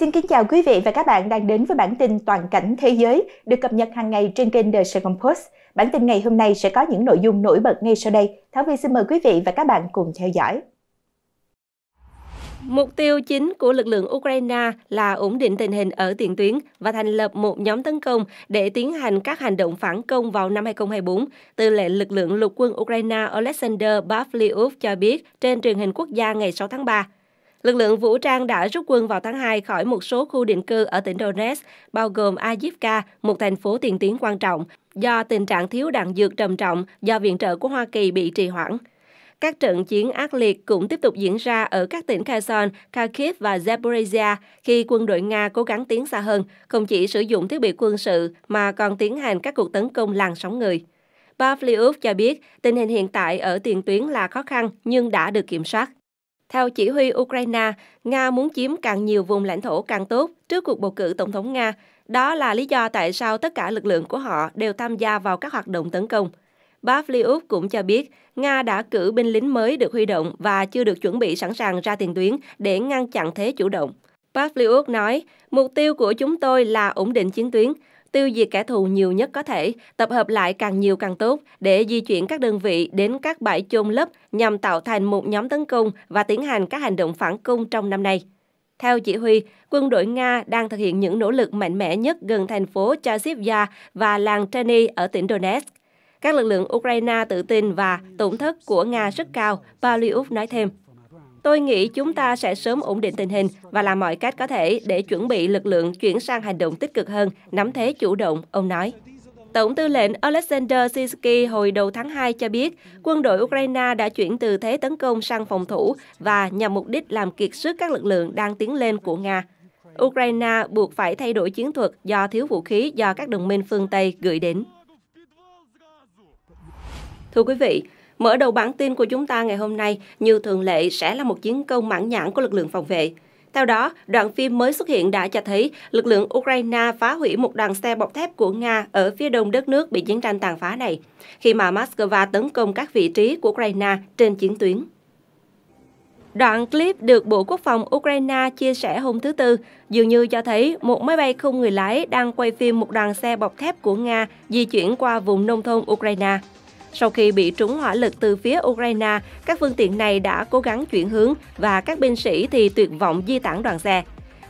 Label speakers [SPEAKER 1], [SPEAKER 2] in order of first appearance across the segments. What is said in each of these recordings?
[SPEAKER 1] Xin kính chào quý vị và các bạn đang đến với bản tin toàn cảnh thế giới được cập nhật hàng ngày trên kênh The Saigon Post. Bản tin ngày hôm nay sẽ có những nội dung nổi bật ngay sau đây. Thảo Vi xin mời quý vị và các bạn cùng theo dõi.
[SPEAKER 2] Mục tiêu chính của lực lượng Ukraine là ổn định tình hình ở tiền tuyến và thành lập một nhóm tấn công để tiến hành các hành động phản công vào năm 2024. Tư lệnh lực lượng lục quân Ukraine Alexander Pavlyuk cho biết trên truyền hình quốc gia ngày 6 tháng 3. Lực lượng vũ trang đã rút quân vào tháng 2 khỏi một số khu định cư ở tỉnh Donetsk, bao gồm Ajivka, một thành phố tiền tiến quan trọng, do tình trạng thiếu đạn dược trầm trọng do viện trợ của Hoa Kỳ bị trì hoãn. Các trận chiến ác liệt cũng tiếp tục diễn ra ở các tỉnh Kherson, Kharkiv và Zaporizhia khi quân đội Nga cố gắng tiến xa hơn, không chỉ sử dụng thiết bị quân sự mà còn tiến hành các cuộc tấn công làn sóng người. Pavlyuk cho biết tình hình hiện tại ở tiền tuyến là khó khăn nhưng đã được kiểm soát. Theo chỉ huy Ukraine, Nga muốn chiếm càng nhiều vùng lãnh thổ càng tốt trước cuộc bầu cử tổng thống Nga. Đó là lý do tại sao tất cả lực lượng của họ đều tham gia vào các hoạt động tấn công. Pavlyuk cũng cho biết, Nga đã cử binh lính mới được huy động và chưa được chuẩn bị sẵn sàng ra tiền tuyến để ngăn chặn thế chủ động. Pavlyuk nói, mục tiêu của chúng tôi là ổn định chiến tuyến tiêu diệt kẻ thù nhiều nhất có thể, tập hợp lại càng nhiều càng tốt để di chuyển các đơn vị đến các bãi chôn lấp nhằm tạo thành một nhóm tấn công và tiến hành các hành động phản công trong năm nay. Theo chỉ huy, quân đội Nga đang thực hiện những nỗ lực mạnh mẽ nhất gần thành phố Chasiv-Ya và làng Treni ở tỉnh Donetsk. Các lực lượng Ukraine tự tin và tổn thất của Nga rất cao, Palyuk nói thêm. Tôi nghĩ chúng ta sẽ sớm ổn định tình hình và làm mọi cách có thể để chuẩn bị lực lượng chuyển sang hành động tích cực hơn, nắm thế chủ động, ông nói. Tổng tư lệnh Alexander Sisky hồi đầu tháng 2 cho biết, quân đội Ukraine đã chuyển từ thế tấn công sang phòng thủ và nhằm mục đích làm kiệt sức các lực lượng đang tiến lên của Nga. Ukraine buộc phải thay đổi chiến thuật do thiếu vũ khí do các đồng minh phương Tây gửi đến. Thưa quý vị, Mở đầu bản tin của chúng ta ngày hôm nay, như thường lệ sẽ là một chiến công mãn nhãn của lực lượng phòng vệ. Theo đó, đoạn phim mới xuất hiện đã cho thấy lực lượng Ukraine phá hủy một đoàn xe bọc thép của Nga ở phía đông đất nước bị chiến tranh tàn phá này, khi mà Moscow tấn công các vị trí của Ukraine trên chiến tuyến. Đoạn clip được Bộ Quốc phòng Ukraine chia sẻ hôm thứ Tư dường như cho thấy một máy bay không người lái đang quay phim một đoàn xe bọc thép của Nga di chuyển qua vùng nông thôn Ukraine. Sau khi bị trúng hỏa lực từ phía Ukraine, các phương tiện này đã cố gắng chuyển hướng và các binh sĩ thì tuyệt vọng di tản đoàn xe.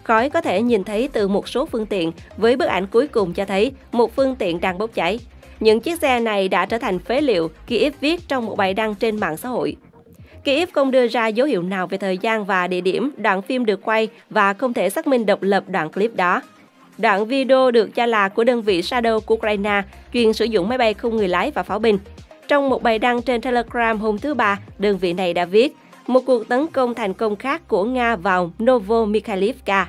[SPEAKER 2] Khói có thể nhìn thấy từ một số phương tiện, với bức ảnh cuối cùng cho thấy một phương tiện đang bốc cháy. Những chiếc xe này đã trở thành phế liệu, Kiev viết trong một bài đăng trên mạng xã hội. Kiev không đưa ra dấu hiệu nào về thời gian và địa điểm đoạn phim được quay và không thể xác minh độc lập đoạn clip đó. Đoạn video được cho là của đơn vị Shadow của Ukraine, chuyên sử dụng máy bay không người lái và pháo binh. Trong một bài đăng trên Telegram hôm thứ Ba, đơn vị này đã viết một cuộc tấn công thành công khác của Nga vào Novomykhailivka.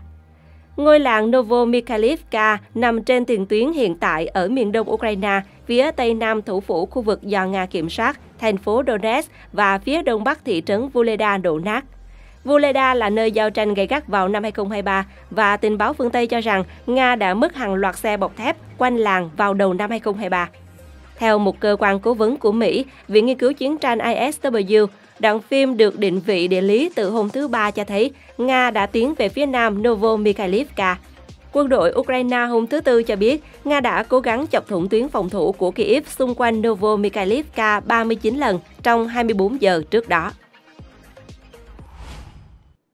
[SPEAKER 2] Ngôi làng Novomykhailivka nằm trên tiền tuyến hiện tại ở miền đông Ukraine, phía tây nam thủ phủ khu vực do Nga kiểm soát, thành phố Donetsk và phía đông bắc thị trấn Vuleda đổ nát. Vuleda là nơi giao tranh gay gắt vào năm 2023 và tình báo phương Tây cho rằng Nga đã mất hàng loạt xe bọc thép quanh làng vào đầu năm 2023. Theo một cơ quan cố vấn của Mỹ, Viện Nghiên cứu Chiến tranh ISW, đoạn phim được định vị địa lý từ hôm thứ Ba cho thấy Nga đã tiến về phía nam Novomikhailivka. Quân đội Ukraine hôm thứ Tư cho biết Nga đã cố gắng chọc thủng tuyến phòng thủ của Kyiv xung quanh Novomikhailivka 39 lần trong 24 giờ trước đó.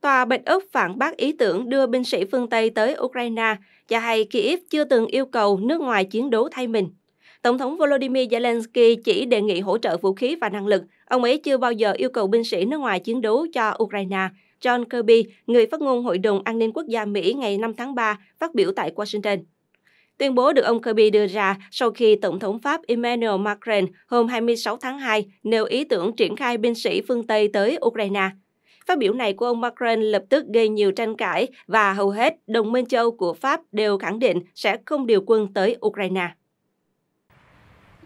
[SPEAKER 2] Tòa Bạch Ốc phản bác ý tưởng đưa binh sĩ phương Tây tới Ukraine, cho hay Kyiv chưa từng yêu cầu nước ngoài chiến đấu thay mình. Tổng thống Volodymyr Zelensky chỉ đề nghị hỗ trợ vũ khí và năng lực. Ông ấy chưa bao giờ yêu cầu binh sĩ nước ngoài chiến đấu cho Ukraine. John Kirby, người phát ngôn Hội đồng An ninh Quốc gia Mỹ ngày 5 tháng 3, phát biểu tại Washington. Tuyên bố được ông Kirby đưa ra sau khi Tổng thống Pháp Emmanuel Macron hôm 26 tháng 2 nêu ý tưởng triển khai binh sĩ phương Tây tới Ukraine. Phát biểu này của ông Macron lập tức gây nhiều tranh cãi và hầu hết đồng minh châu Âu của Pháp đều khẳng định sẽ không điều quân tới Ukraine.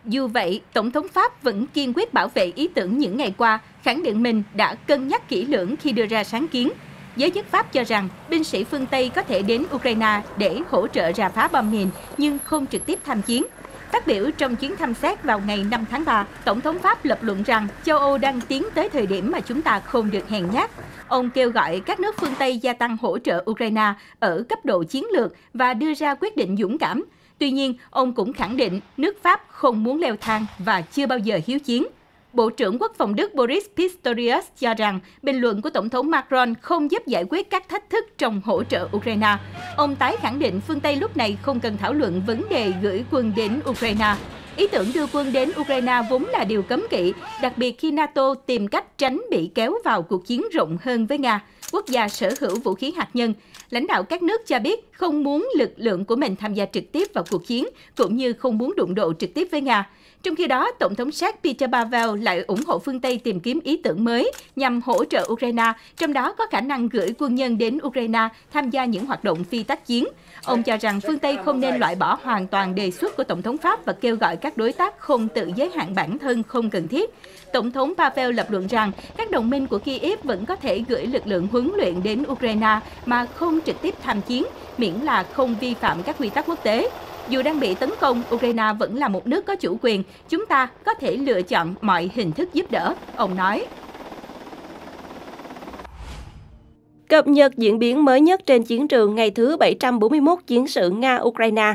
[SPEAKER 2] Dù vậy, Tổng thống Pháp vẫn
[SPEAKER 1] kiên quyết bảo vệ ý tưởng những ngày qua, khẳng định mình đã cân nhắc kỹ lưỡng khi đưa ra sáng kiến. Giới chức Pháp cho rằng binh sĩ phương Tây có thể đến Ukraine để hỗ trợ rà phá bom mìn nhưng không trực tiếp tham chiến. Phát biểu trong chuyến thăm xét vào ngày 5 tháng 3, Tổng thống Pháp lập luận rằng châu Âu đang tiến tới thời điểm mà chúng ta không được hèn nhát. Ông kêu gọi các nước phương Tây gia tăng hỗ trợ Ukraine ở cấp độ chiến lược và đưa ra quyết định dũng cảm – Tuy nhiên, ông cũng khẳng định nước Pháp không muốn leo thang và chưa bao giờ hiếu chiến. Bộ trưởng Quốc phòng Đức Boris Pistorius cho rằng bình luận của Tổng thống Macron không giúp giải quyết các thách thức trong hỗ trợ Ukraine. Ông tái khẳng định phương Tây lúc này không cần thảo luận vấn đề gửi quân đến Ukraine. Ý tưởng đưa quân đến Ukraine vốn là điều cấm kỵ, đặc biệt khi NATO tìm cách tránh bị kéo vào cuộc chiến rộng hơn với Nga quốc gia sở hữu vũ khí hạt nhân. Lãnh đạo các nước cho biết không muốn lực lượng của mình tham gia trực tiếp vào cuộc chiến, cũng như không muốn đụng độ trực tiếp với Nga. Trong khi đó, Tổng thống Séc Peter Pavel lại ủng hộ phương Tây tìm kiếm ý tưởng mới nhằm hỗ trợ Ukraine, trong đó có khả năng gửi quân nhân đến Ukraine tham gia những hoạt động phi tác chiến. Ông cho rằng phương Tây không nên loại bỏ hoàn toàn đề xuất của Tổng thống Pháp và kêu gọi các đối tác không tự giới hạn bản thân không cần thiết. Tổng thống Pavel lập luận rằng các đồng minh của Kiev vẫn có thể gửi lực lượng huấn luyện đến Ukraine mà không trực tiếp tham chiến, miễn là không vi phạm các quy tắc quốc tế. Dù đang bị tấn công, Ukraine vẫn là một nước có chủ quyền. Chúng ta có thể lựa chọn mọi hình thức giúp đỡ, ông nói.
[SPEAKER 2] Cập nhật diễn biến mới nhất trên chiến trường ngày thứ 741 chiến sự Nga-Ukraine.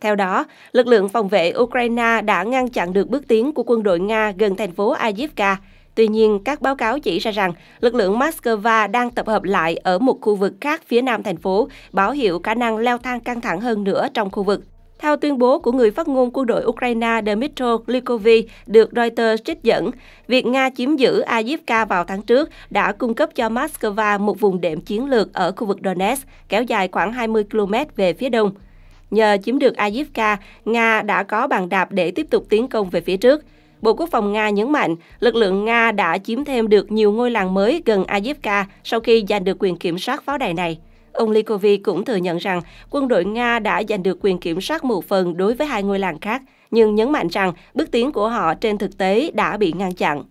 [SPEAKER 2] Theo đó, lực lượng phòng vệ Ukraine đã ngăn chặn được bước tiến của quân đội Nga gần thành phố Avdiivka. Tuy nhiên, các báo cáo chỉ ra rằng lực lượng Moscow đang tập hợp lại ở một khu vực khác phía nam thành phố, báo hiệu khả năng leo thang căng thẳng hơn nữa trong khu vực. Theo tuyên bố của người phát ngôn quân đội Ukraine Dmytro Glykovy được Reuters trích dẫn, việc Nga chiếm giữ Avdiivka vào tháng trước đã cung cấp cho Moscow một vùng đệm chiến lược ở khu vực Donetsk, kéo dài khoảng 20 km về phía đông. Nhờ chiếm được Avdiivka, Nga đã có bàn đạp để tiếp tục tiến công về phía trước. Bộ Quốc phòng Nga nhấn mạnh, lực lượng Nga đã chiếm thêm được nhiều ngôi làng mới gần Avdiivka sau khi giành được quyền kiểm soát pháo đài này. Ông Likovy cũng thừa nhận rằng quân đội Nga đã giành được quyền kiểm soát một phần đối với hai ngôi làng khác, nhưng nhấn mạnh rằng bước tiến của họ trên thực tế đã bị ngăn chặn.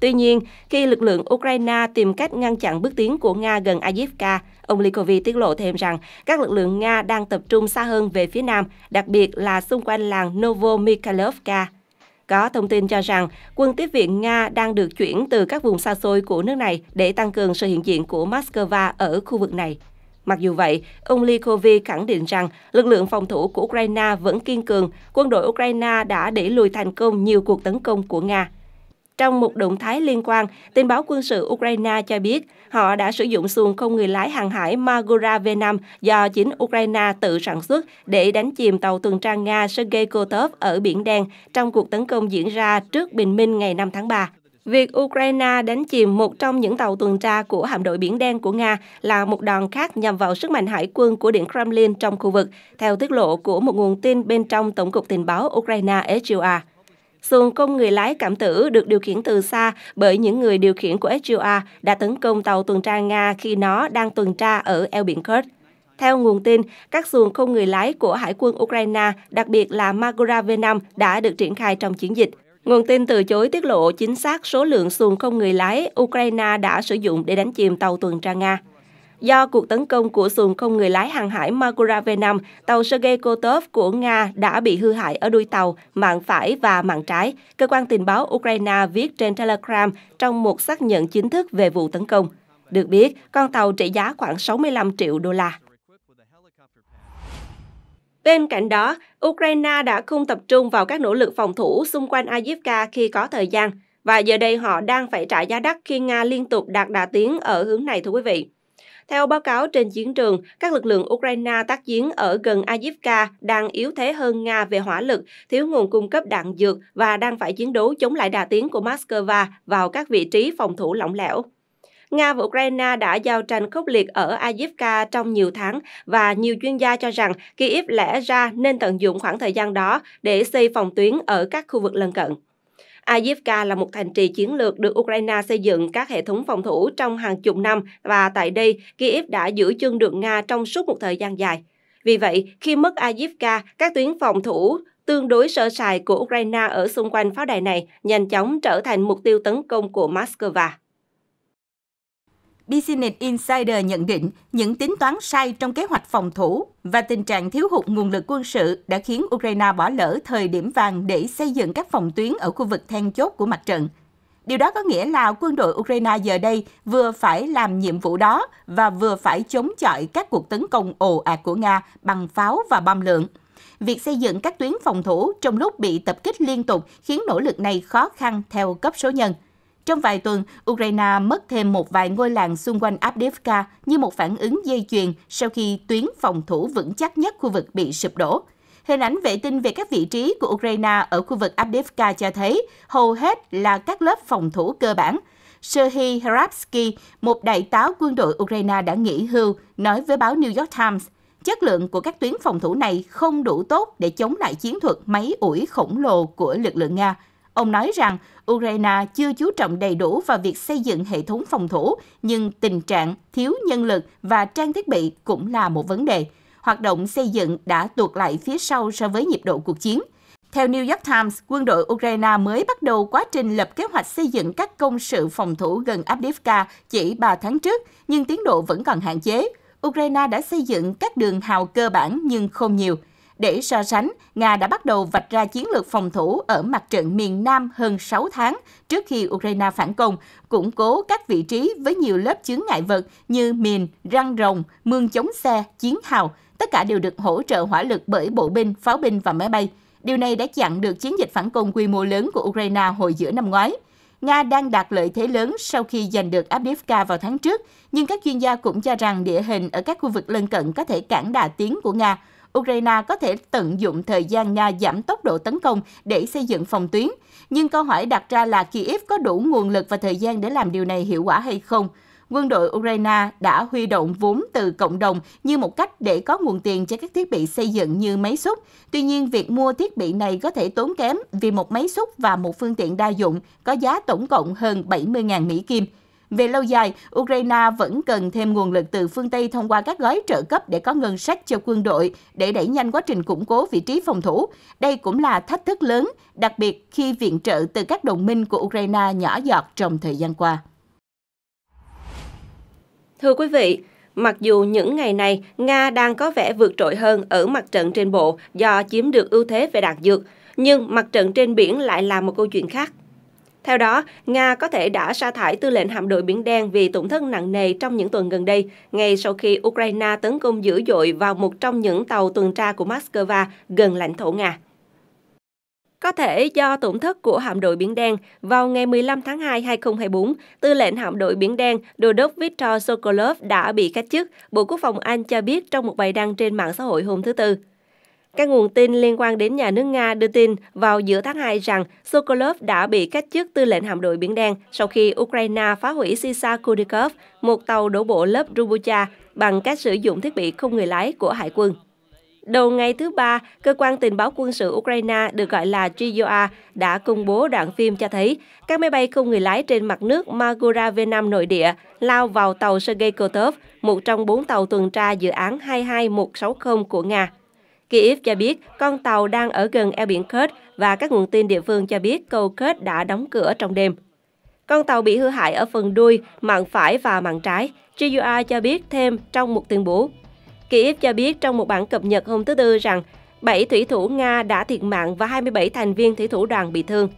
[SPEAKER 2] Tuy nhiên, khi lực lượng Ukraine tìm cách ngăn chặn bước tiến của Nga gần Avdiivka, ông Likovy tiết lộ thêm rằng các lực lượng Nga đang tập trung xa hơn về phía nam, đặc biệt là xung quanh làng Novomikhailovka. Có thông tin cho rằng quân tiếp viện Nga đang được chuyển từ các vùng xa xôi của nước này để tăng cường sự hiện diện của Moscow ở khu vực này. Mặc dù vậy, ông Likovi khẳng định rằng lực lượng phòng thủ của Ukraine vẫn kiên cường, quân đội Ukraine đã đẩy lùi thành công nhiều cuộc tấn công của Nga. Trong một động thái liên quan, tin báo quân sự Ukraine cho biết họ đã sử dụng xuồng không người lái hàng hải Magura V5 do chính Ukraine tự sản xuất để đánh chìm tàu tuần tra Nga Sergei Kotov ở Biển Đen trong cuộc tấn công diễn ra trước bình minh ngày 5 tháng 3. Việc Ukraine đánh chìm một trong những tàu tuần tra của hạm đội Biển Đen của Nga là một đòn khác nhằm vào sức mạnh hải quân của Điện Kremlin trong khu vực, theo tiết lộ của một nguồn tin bên trong Tổng cục Tình báo Ukraine SUA. Xuồng công người lái cảm tử được điều khiển từ xa bởi những người điều khiển của SUA đã tấn công tàu tuần tra Nga khi nó đang tuần tra ở eo biển Kurd. Theo nguồn tin, các xuồng không người lái của Hải quân Ukraine, đặc biệt là Magura V5, đã được triển khai trong chiến dịch. Nguồn tin từ chối tiết lộ chính xác số lượng xuồng không người lái Ukraine đã sử dụng để đánh chìm tàu tuần tra Nga. Do cuộc tấn công của xuồng không người lái hàng hải Magura V5, tàu Sergei Kotov của Nga đã bị hư hại ở đuôi tàu, mạng phải và mạng trái, cơ quan tình báo Ukraine viết trên Telegram trong một xác nhận chính thức về vụ tấn công. Được biết, con tàu trị giá khoảng 65 triệu đô la. Bên cạnh đó, Ukraine đã không tập trung vào các nỗ lực phòng thủ xung quanh Avdiivka khi có thời gian, và giờ đây họ đang phải trả giá đắt khi Nga liên tục đạt đà tiến ở hướng này thưa quý vị. Theo báo cáo trên chiến trường, các lực lượng Ukraine tác chiến ở gần Avdiivka đang yếu thế hơn Nga về hỏa lực, thiếu nguồn cung cấp đạn dược và đang phải chiến đấu chống lại đà tiến của Moscow vào các vị trí phòng thủ lỏng lẻo. Nga và Ukraine đã giao tranh khốc liệt ở Avdiivka trong nhiều tháng và nhiều chuyên gia cho rằng Kyiv lẽ ra nên tận dụng khoảng thời gian đó để xây phòng tuyến ở các khu vực lân cận. Avdiivka là một thành trì chiến lược được Ukraine xây dựng các hệ thống phòng thủ trong hàng chục năm và tại đây, Kyiv đã giữ chân được Nga trong suốt một thời gian dài. Vì vậy, khi mất Avdiivka, các tuyến phòng thủ tương đối sơ sài của Ukraine ở xung quanh pháo đài này nhanh chóng trở thành mục tiêu tấn công của Moscow. Business Insider
[SPEAKER 1] nhận định những tính toán sai trong kế hoạch phòng thủ và tình trạng thiếu hụt nguồn lực quân sự đã khiến Ukraine bỏ lỡ thời điểm vàng để xây dựng các phòng tuyến ở khu vực then chốt của mặt trận. Điều đó có nghĩa là quân đội Ukraine giờ đây vừa phải làm nhiệm vụ đó và vừa phải chống chọi các cuộc tấn công ồ ạt của Nga bằng pháo và bom lượng. Việc xây dựng các tuyến phòng thủ trong lúc bị tập kích liên tục khiến nỗ lực này khó khăn theo cấp số nhân – trong vài tuần, Ukraine mất thêm một vài ngôi làng xung quanh Abdevka như một phản ứng dây chuyền sau khi tuyến phòng thủ vững chắc nhất khu vực bị sụp đổ. Hình ảnh vệ tinh về các vị trí của Ukraine ở khu vực Abdevka cho thấy hầu hết là các lớp phòng thủ cơ bản. Serhiy Hrabsky, một đại tá quân đội Ukraine đã nghỉ hưu, nói với báo New York Times, chất lượng của các tuyến phòng thủ này không đủ tốt để chống lại chiến thuật máy ủi khổng lồ của lực lượng Nga – Ông nói rằng Ukraine chưa chú trọng đầy đủ vào việc xây dựng hệ thống phòng thủ, nhưng tình trạng thiếu nhân lực và trang thiết bị cũng là một vấn đề. Hoạt động xây dựng đã tuột lại phía sau so với nhịp độ cuộc chiến. Theo New York Times, quân đội Ukraine mới bắt đầu quá trình lập kế hoạch xây dựng các công sự phòng thủ gần Avdiivka chỉ 3 tháng trước, nhưng tiến độ vẫn còn hạn chế. Ukraine đã xây dựng các đường hào cơ bản nhưng không nhiều – để so sánh, Nga đã bắt đầu vạch ra chiến lược phòng thủ ở mặt trận miền Nam hơn 6 tháng trước khi Ukraine phản công, củng cố các vị trí với nhiều lớp chướng ngại vật như mìn, răng rồng, mương chống xe, chiến hào. Tất cả đều được hỗ trợ hỏa lực bởi bộ binh, pháo binh và máy bay. Điều này đã chặn được chiến dịch phản công quy mô lớn của Ukraine hồi giữa năm ngoái. Nga đang đạt lợi thế lớn sau khi giành được Abdivka vào tháng trước, nhưng các chuyên gia cũng cho rằng địa hình ở các khu vực lân cận có thể cản đà tiến của Nga Ukraine có thể tận dụng thời gian Nga giảm tốc độ tấn công để xây dựng phòng tuyến. Nhưng câu hỏi đặt ra là Kiev có đủ nguồn lực và thời gian để làm điều này hiệu quả hay không? Quân đội Ukraine đã huy động vốn từ cộng đồng như một cách để có nguồn tiền cho các thiết bị xây dựng như máy xúc. Tuy nhiên, việc mua thiết bị này có thể tốn kém vì một máy xúc và một phương tiện đa dụng có giá tổng cộng hơn 70.000 Mỹ Kim. Về lâu dài, Ukraine vẫn cần thêm nguồn lực từ phương Tây thông qua các gói trợ cấp để có ngân sách cho quân đội để đẩy nhanh quá trình củng cố vị trí phòng thủ. Đây cũng là thách thức lớn, đặc biệt khi viện trợ từ các đồng minh của Ukraine nhỏ giọt trong thời gian qua.
[SPEAKER 2] Thưa quý vị, Mặc dù những ngày này, Nga đang có vẻ vượt trội hơn ở mặt trận trên bộ do chiếm được ưu thế về đạn dược, nhưng mặt trận trên biển lại là một câu chuyện khác. Theo đó, Nga có thể đã sa thải tư lệnh hạm đội Biển Đen vì tổn thất nặng nề trong những tuần gần đây, ngay sau khi Ukraine tấn công dữ dội vào một trong những tàu tuần tra của Moscow gần lãnh thổ Nga. Có thể do tổn thất của hạm đội Biển Đen, vào ngày 15 tháng 2, 2024, tư lệnh hạm đội Biển Đen Đô đốc Viktor Sokolov đã bị cách chức, Bộ Quốc phòng Anh cho biết trong một bài đăng trên mạng xã hội hôm thứ Tư. Các nguồn tin liên quan đến nhà nước Nga đưa tin vào giữa tháng 2 rằng Sokolov đã bị cách chức tư lệnh hạm đội Biển Đen sau khi Ukraine phá hủy Sisa Kudikov, một tàu đổ bộ lớp Rubucha bằng cách sử dụng thiết bị không người lái của hải quân. Đầu ngày thứ Ba, cơ quan tình báo quân sự Ukraine được gọi là GIOA đã công bố đoạn phim cho thấy các máy bay không người lái trên mặt nước Magura V5 nội địa lao vào tàu Sergei Kotov, một trong bốn tàu tuần tra dự án 22160 của Nga. Kyiv cho biết con tàu đang ở gần eo biển Kurd và các nguồn tin địa phương cho biết cầu Kurd đã đóng cửa trong đêm. Con tàu bị hư hại ở phần đuôi, mạn phải và mạn trái, GUI cho biết thêm trong một tuyên bố. Kyiv cho biết trong một bản cập nhật hôm thứ Tư rằng 7 thủy thủ Nga đã thiệt mạng và 27 thành viên thủy thủ đoàn bị thương.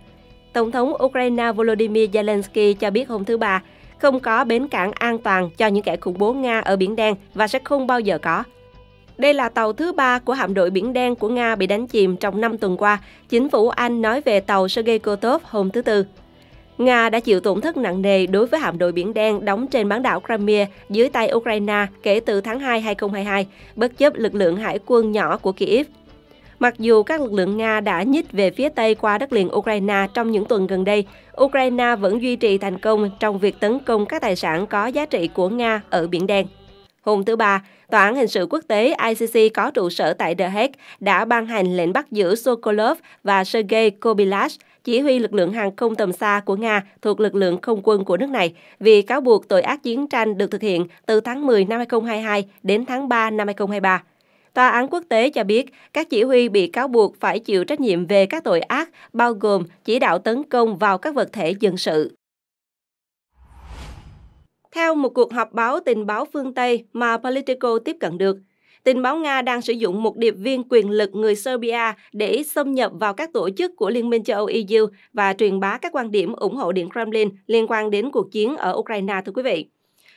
[SPEAKER 2] Tổng thống Ukraine Volodymyr Zelensky cho biết hôm thứ Ba, không có bến cảng an toàn cho những kẻ khủng bố Nga ở Biển Đen và sẽ không bao giờ có. Đây là tàu thứ ba của hạm đội Biển Đen của Nga bị đánh chìm trong 5 tuần qua, chính phủ Anh nói về tàu Sergei Kotov hôm thứ Tư. Nga đã chịu tổn thất nặng nề đối với hạm đội Biển Đen đóng trên bán đảo Crimea dưới tay Ukraine kể từ tháng 2 2022, bất chấp lực lượng hải quân nhỏ của Kyiv. Mặc dù các lực lượng Nga đã nhích về phía Tây qua đất liền Ukraine trong những tuần gần đây, Ukraine vẫn duy trì thành công trong việc tấn công các tài sản có giá trị của Nga ở Biển Đen. Hôm thứ Ba, Tòa án Hình sự Quốc tế ICC có trụ sở tại The Hague đã ban hành lệnh bắt giữ Sokolov và Sergei Kobylash, chỉ huy lực lượng hàng không tầm xa của Nga thuộc lực lượng không quân của nước này, vì cáo buộc tội ác chiến tranh được thực hiện từ tháng 10 năm 2022 đến tháng 3 năm 2023. Tòa án quốc tế cho biết các chỉ huy bị cáo buộc phải chịu trách nhiệm về các tội ác, bao gồm chỉ đạo tấn công vào các vật thể dân sự. Theo một cuộc họp báo tình báo phương Tây mà Politico tiếp cận được, tình báo Nga đang sử dụng một điệp viên quyền lực người Serbia để xâm nhập vào các tổ chức của Liên minh châu Âu EU và truyền bá các quan điểm ủng hộ Điện Kremlin liên quan đến cuộc chiến ở Ukraine, thưa quý vị.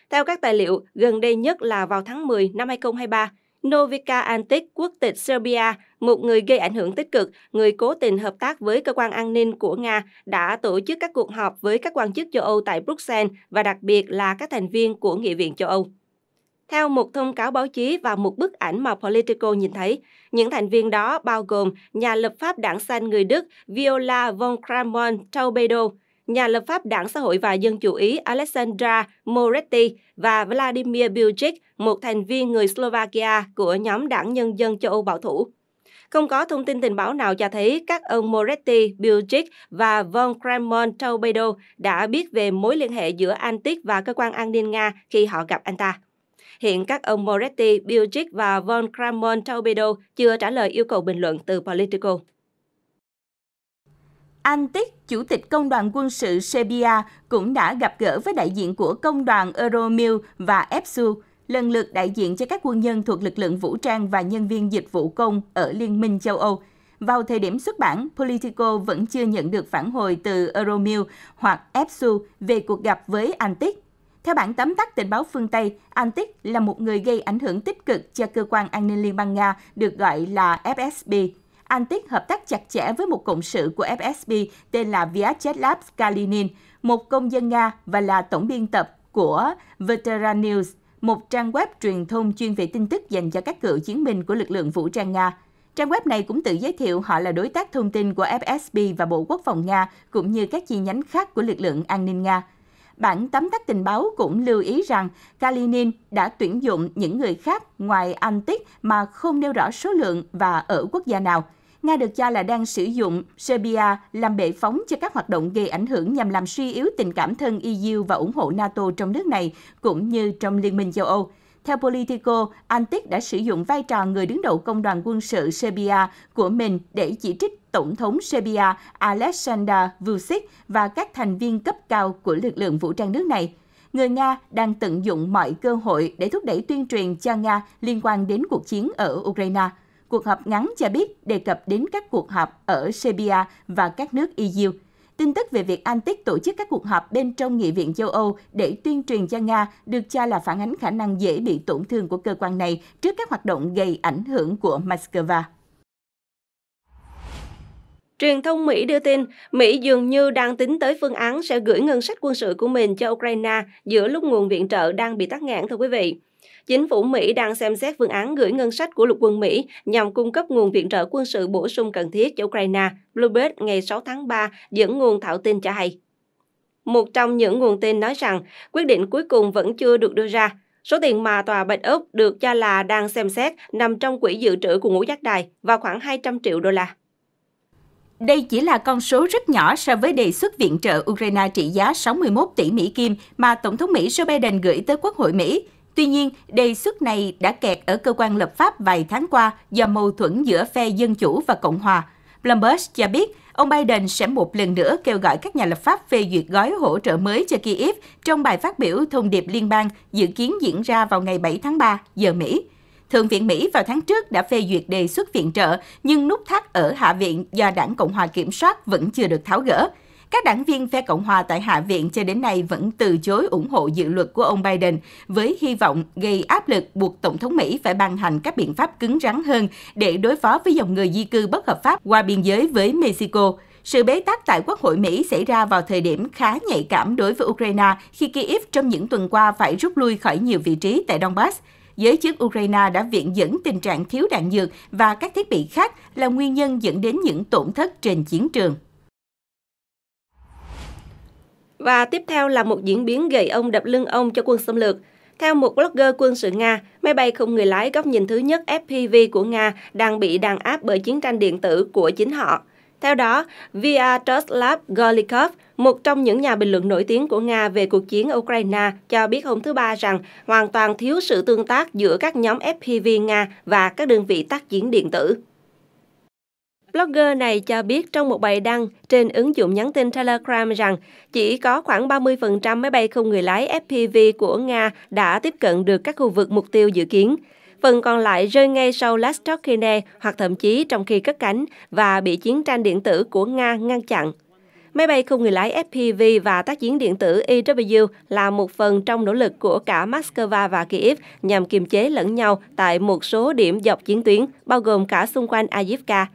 [SPEAKER 2] Theo các tài liệu, gần đây nhất là vào tháng 10 năm 2023, Novica Antic, quốc tịch Serbia, một người gây ảnh hưởng tích cực, người cố tình hợp tác với cơ quan an ninh của Nga, đã tổ chức các cuộc họp với các quan chức châu Âu tại Bruxelles và đặc biệt là các thành viên của Nghị viện châu Âu. Theo một thông cáo báo chí và một bức ảnh mà Politico nhìn thấy, những thành viên đó bao gồm nhà lập pháp đảng xanh người Đức Viola von Kramon Taubedo, nhà lập pháp Đảng Xã hội và Dân chủ Ý Alexandra Moretti và Vladimir Bilcic, một thành viên người Slovakia của nhóm Đảng Nhân dân châu Âu bảo thủ. Không có thông tin tình báo nào cho thấy các ông Moretti, Bilcic và von Kremon Taubedo đã biết về mối liên hệ giữa Antic và cơ quan an ninh Nga khi họ gặp anh ta. Hiện các ông Moretti, Bilcic và von Kramon Taubedo chưa trả lời yêu cầu bình luận từ Politico.
[SPEAKER 1] Anh Tích, Chủ tịch Công đoàn quân sự Serbia, cũng đã gặp gỡ với đại diện của Công đoàn Euromil và EPSU, lần lượt đại diện cho các quân nhân thuộc lực lượng vũ trang và nhân viên dịch vụ công ở Liên minh châu Âu. Vào thời điểm xuất bản, Politico vẫn chưa nhận được phản hồi từ Euromil hoặc EPSU về cuộc gặp với Antic. Theo bản tóm tắt tình báo phương Tây, Antic là một người gây ảnh hưởng tích cực cho cơ quan an ninh Liên bang Nga được gọi là FSB. Anh Tiết hợp tác chặt chẽ với một cộng sự của FSB tên là Vyacheslav Kalinin, một công dân Nga và là tổng biên tập của Veteran News, một trang web truyền thông chuyên về tin tức dành cho các cựu chiến binh của lực lượng vũ trang Nga. Trang web này cũng tự giới thiệu họ là đối tác thông tin của FSB và Bộ Quốc phòng Nga, cũng như các chi nhánh khác của lực lượng an ninh Nga. Bản tóm tắt tình báo cũng lưu ý rằng Kalinin đã tuyển dụng những người khác ngoài Antic mà không nêu rõ số lượng và ở quốc gia nào – Nga được cho là đang sử dụng Serbia làm bệ phóng cho các hoạt động gây ảnh hưởng nhằm làm suy yếu tình cảm thân EU và ủng hộ NATO trong nước này, cũng như trong Liên minh châu Âu. Theo Politico, Antic đã sử dụng vai trò người đứng đầu công đoàn quân sự Serbia của mình để chỉ trích Tổng thống Serbia Aleksandar Vučić và các thành viên cấp cao của lực lượng vũ trang nước này. Người Nga đang tận dụng mọi cơ hội để thúc đẩy tuyên truyền cho Nga liên quan đến cuộc chiến ở Ukraine cuộc họp ngắn cho biết đề cập đến các cuộc họp ở Serbia và các nước EU. Tin tức về việc Antic tổ chức các cuộc họp bên trong Nghị viện châu Âu để tuyên truyền cho Nga được cho là phản ánh khả năng dễ bị tổn thương của cơ quan này trước các hoạt động gây ảnh hưởng của Moscow.
[SPEAKER 2] Truyền thông Mỹ đưa tin, Mỹ dường như đang tính tới phương án sẽ gửi ngân sách quân sự của mình cho Ukraine giữa lúc nguồn viện trợ đang bị tắc nghẽn thưa quý vị chính phủ Mỹ đang xem xét phương án gửi ngân sách của lục quân Mỹ nhằm cung cấp nguồn viện trợ quân sự bổ sung cần thiết cho Ukraine. Bloomberg ngày 6 tháng 3 dẫn nguồn thạo tin cho hay. Một trong những nguồn tin nói rằng quyết định cuối cùng vẫn chưa được đưa ra. Số tiền mà tòa Bạch Ốc được cho là đang xem xét nằm trong quỹ dự trữ của ngũ giác đài vào khoảng 200 triệu đô la.
[SPEAKER 1] Đây chỉ là con số rất nhỏ so với đề xuất viện trợ Ukraine trị giá 61 tỷ Mỹ Kim mà Tổng thống Mỹ Joe Biden gửi tới Quốc hội Mỹ. Tuy nhiên, đề xuất này đã kẹt ở cơ quan lập pháp vài tháng qua do mâu thuẫn giữa phe Dân Chủ và Cộng Hòa. Bloomberg cho biết ông Biden sẽ một lần nữa kêu gọi các nhà lập pháp phê duyệt gói hỗ trợ mới cho Kyiv trong bài phát biểu thông điệp liên bang dự kiến diễn ra vào ngày 7 tháng 3 giờ Mỹ. Thượng viện Mỹ vào tháng trước đã phê duyệt đề xuất viện trợ, nhưng nút thắt ở Hạ viện do đảng Cộng hòa kiểm soát vẫn chưa được tháo gỡ. Các đảng viên phe Cộng hòa tại Hạ viện cho đến nay vẫn từ chối ủng hộ dự luật của ông Biden với hy vọng gây áp lực buộc Tổng thống Mỹ phải ban hành các biện pháp cứng rắn hơn để đối phó với dòng người di cư bất hợp pháp qua biên giới với Mexico. Sự bế tắc tại Quốc hội Mỹ xảy ra vào thời điểm khá nhạy cảm đối với Ukraine khi Kyiv trong những tuần qua phải rút lui khỏi nhiều vị trí tại Donbass. Giới chức Ukraine đã viện dẫn tình trạng thiếu đạn dược và các thiết bị khác là nguyên
[SPEAKER 2] nhân dẫn đến những tổn thất trên chiến trường. Và tiếp theo là một diễn biến gậy ông đập lưng ông cho quân xâm lược. Theo một blogger quân sự Nga, máy bay không người lái góc nhìn thứ nhất FPV của Nga đang bị đàn áp bởi chiến tranh điện tử của chính họ. Theo đó, Vyacheslav Golikov, một trong những nhà bình luận nổi tiếng của Nga về cuộc chiến Ukraine, cho biết hôm thứ Ba rằng hoàn toàn thiếu sự tương tác giữa các nhóm FPV Nga và các đơn vị tác chiến điện tử. Blogger này cho biết trong một bài đăng trên ứng dụng nhắn tin Telegram rằng chỉ có khoảng 30% máy bay không người lái FPV của Nga đã tiếp cận được các khu vực mục tiêu dự kiến. Phần còn lại rơi ngay sau Lashtokhine hoặc thậm chí trong khi cất cánh và bị chiến tranh điện tử của Nga ngăn chặn. Máy bay không người lái FPV và tác chiến điện tử EW là một phần trong nỗ lực của cả Moscow và Kyiv nhằm kiềm chế lẫn nhau tại một số điểm dọc chiến tuyến, bao gồm cả xung quanh Avdiivka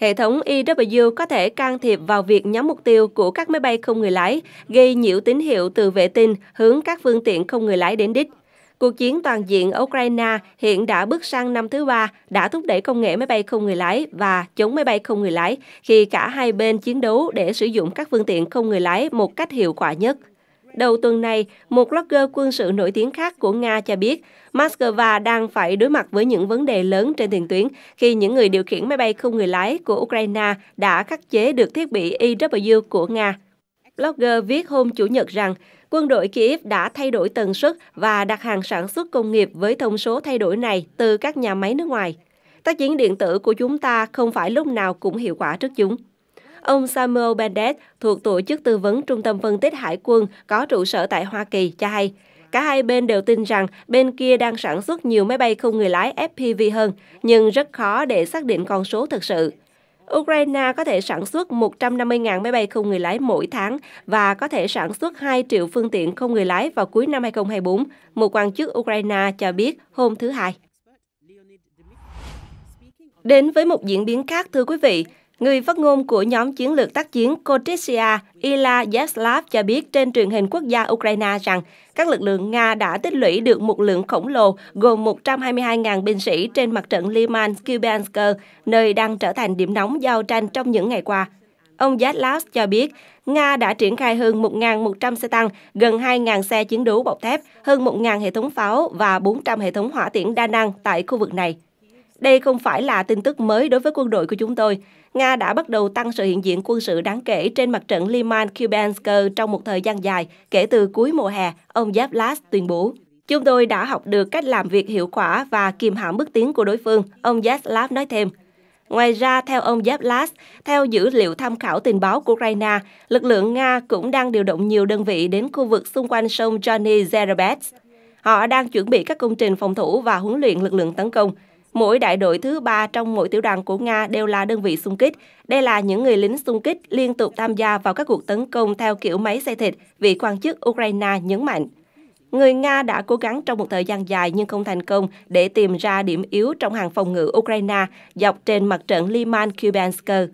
[SPEAKER 2] hệ thống EW có thể can thiệp vào việc nhắm mục tiêu của các máy bay không người lái, gây nhiễu tín hiệu từ vệ tinh hướng các phương tiện không người lái đến đích. Cuộc chiến toàn diện ở Ukraine hiện đã bước sang năm thứ ba, đã thúc đẩy công nghệ máy bay không người lái và chống máy bay không người lái khi cả hai bên chiến đấu để sử dụng các phương tiện không người lái một cách hiệu quả nhất. Đầu tuần này, một blogger quân sự nổi tiếng khác của Nga cho biết Moscow đang phải đối mặt với những vấn đề lớn trên tiền tuyến khi những người điều khiển máy bay không người lái của Ukraine đã khắc chế được thiết bị EW của Nga. Blogger viết hôm Chủ nhật rằng quân đội Kiev đã thay đổi tần suất và đặt hàng sản xuất công nghiệp với thông số thay đổi này từ các nhà máy nước ngoài. Tác chiến điện tử của chúng ta không phải lúc nào cũng hiệu quả trước chúng. Ông Samuel Bennett thuộc tổ chức tư vấn Trung tâm Phân tích Hải quân có trụ sở tại Hoa Kỳ cho hay, cả hai bên đều tin rằng bên kia đang sản xuất nhiều máy bay không người lái FPV hơn, nhưng rất khó để xác định con số thực sự. Ukraine có thể sản xuất 150.000 máy bay không người lái mỗi tháng và có thể sản xuất 2 triệu phương tiện không người lái vào cuối năm 2024, một quan chức Ukraine cho biết hôm thứ Hai. Đến với một diễn biến khác, thưa quý vị, Người phát ngôn của nhóm chiến lược tác chiến Kotricia Ila Yaslav cho biết trên truyền hình quốc gia Ukraine rằng các lực lượng Nga đã tích lũy được một lượng khổng lồ gồm 122.000 binh sĩ trên mặt trận Liman-Kubansk, nơi đang trở thành điểm nóng giao tranh trong những ngày qua. Ông Yaslav cho biết, Nga đã triển khai hơn 1.100 xe tăng, gần 2.000 xe chiến đấu bọc thép, hơn 1.000 hệ thống pháo và 400 hệ thống hỏa tiễn đa năng tại khu vực này. Đây không phải là tin tức mới đối với quân đội của chúng tôi. Nga đã bắt đầu tăng sự hiện diện quân sự đáng kể trên mặt trận Liman Kubansk trong một thời gian dài kể từ cuối mùa hè, ông Yavlas tuyên bố. Chúng tôi đã học được cách làm việc hiệu quả và kiềm hãm bước tiến của đối phương, ông Yaslav nói thêm. Ngoài ra, theo ông Yavlas, theo dữ liệu tham khảo tình báo của Ukraine, lực lượng Nga cũng đang điều động nhiều đơn vị đến khu vực xung quanh sông Johnny Zerebets. Họ đang chuẩn bị các công trình phòng thủ và huấn luyện lực lượng tấn công. Mỗi đại đội thứ ba trong mỗi tiểu đoàn của Nga đều là đơn vị xung kích. Đây là những người lính xung kích liên tục tham gia vào các cuộc tấn công theo kiểu máy xe thịt, vị quan chức Ukraine nhấn mạnh. Người Nga đã cố gắng trong một thời gian dài nhưng không thành công để tìm ra điểm yếu trong hàng phòng ngự Ukraine dọc trên mặt trận Liman-Kubansk.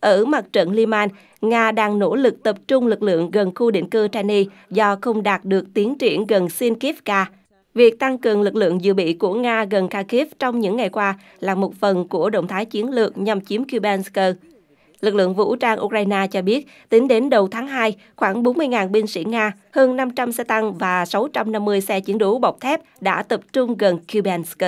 [SPEAKER 2] Ở mặt trận Liman, Nga đang nỗ lực tập trung lực lượng gần khu định cư Trani do không đạt được tiến triển gần Sinkivka. Việc tăng cường lực lượng dự bị của Nga gần Kharkiv trong những ngày qua là một phần của động thái chiến lược nhằm chiếm Kubansk. Lực lượng vũ trang Ukraine cho biết, tính đến đầu tháng 2, khoảng 40.000 binh sĩ Nga, hơn 500 xe tăng và 650 xe chiến đấu bọc thép đã tập trung gần Kubansk.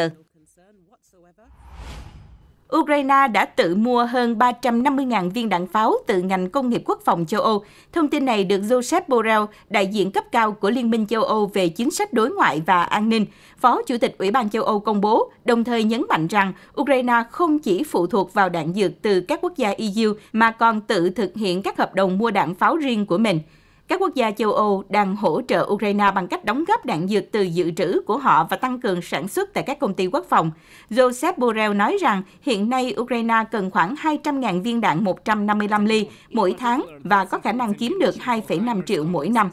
[SPEAKER 2] Ukraine đã tự mua
[SPEAKER 1] hơn 350.000 viên đạn pháo từ ngành công nghiệp quốc phòng châu Âu. Thông tin này được Joseph Borrell, đại diện cấp cao của Liên minh châu Âu về chính sách đối ngoại và an ninh, Phó Chủ tịch Ủy ban châu Âu công bố, đồng thời nhấn mạnh rằng Ukraine không chỉ phụ thuộc vào đạn dược từ các quốc gia EU mà còn tự thực hiện các hợp đồng mua đạn pháo riêng của mình. Các quốc gia châu Âu đang hỗ trợ Ukraine bằng cách đóng góp đạn dược từ dự trữ của họ và tăng cường sản xuất tại các công ty quốc phòng. Joseph Borrell nói rằng hiện nay Ukraine cần khoảng 200.000 viên đạn 155 ly mỗi tháng và có khả năng kiếm được 2,5 triệu mỗi năm.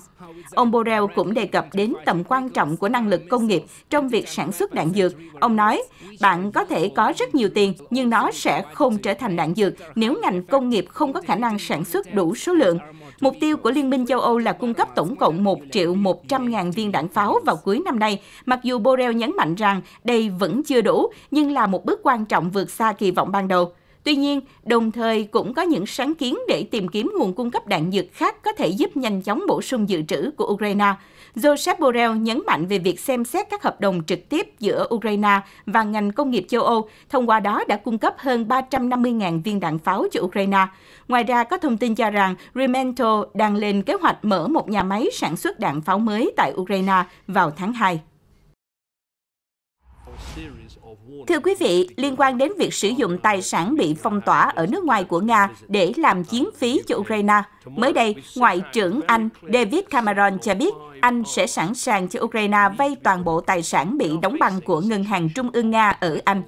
[SPEAKER 1] Ông Borrell cũng đề cập đến tầm quan trọng của năng lực công nghiệp trong việc sản xuất đạn dược. Ông nói, bạn có thể có rất nhiều tiền, nhưng nó sẽ không trở thành đạn dược nếu ngành công nghiệp không có khả năng sản xuất đủ số lượng. Mục tiêu của Liên minh châu Âu là cung cấp tổng cộng 1 triệu 100 ngàn viên đạn pháo vào cuối năm nay. Mặc dù Borrell nhấn mạnh rằng đây vẫn chưa đủ, nhưng là một bước quan trọng vượt xa kỳ vọng ban đầu. Tuy nhiên, đồng thời cũng có những sáng kiến để tìm kiếm nguồn cung cấp đạn dược khác có thể giúp nhanh chóng bổ sung dự trữ của Ukraine. Joseph Borrell nhấn mạnh về việc xem xét các hợp đồng trực tiếp giữa Ukraine và ngành công nghiệp châu Âu, thông qua đó đã cung cấp hơn 350.000 viên đạn pháo cho Ukraine. Ngoài ra, có thông tin cho rằng Remento đang lên kế hoạch mở một nhà máy sản xuất đạn pháo mới tại Ukraine vào tháng 2. Thưa quý vị, liên quan đến việc sử dụng tài sản bị phong tỏa ở nước ngoài của Nga để làm chiến phí cho Ukraine, mới đây, Ngoại trưởng Anh David Cameron cho biết Anh sẽ sẵn sàng cho Ukraine vay toàn bộ tài sản bị đóng băng của Ngân hàng Trung ương Nga ở Anh.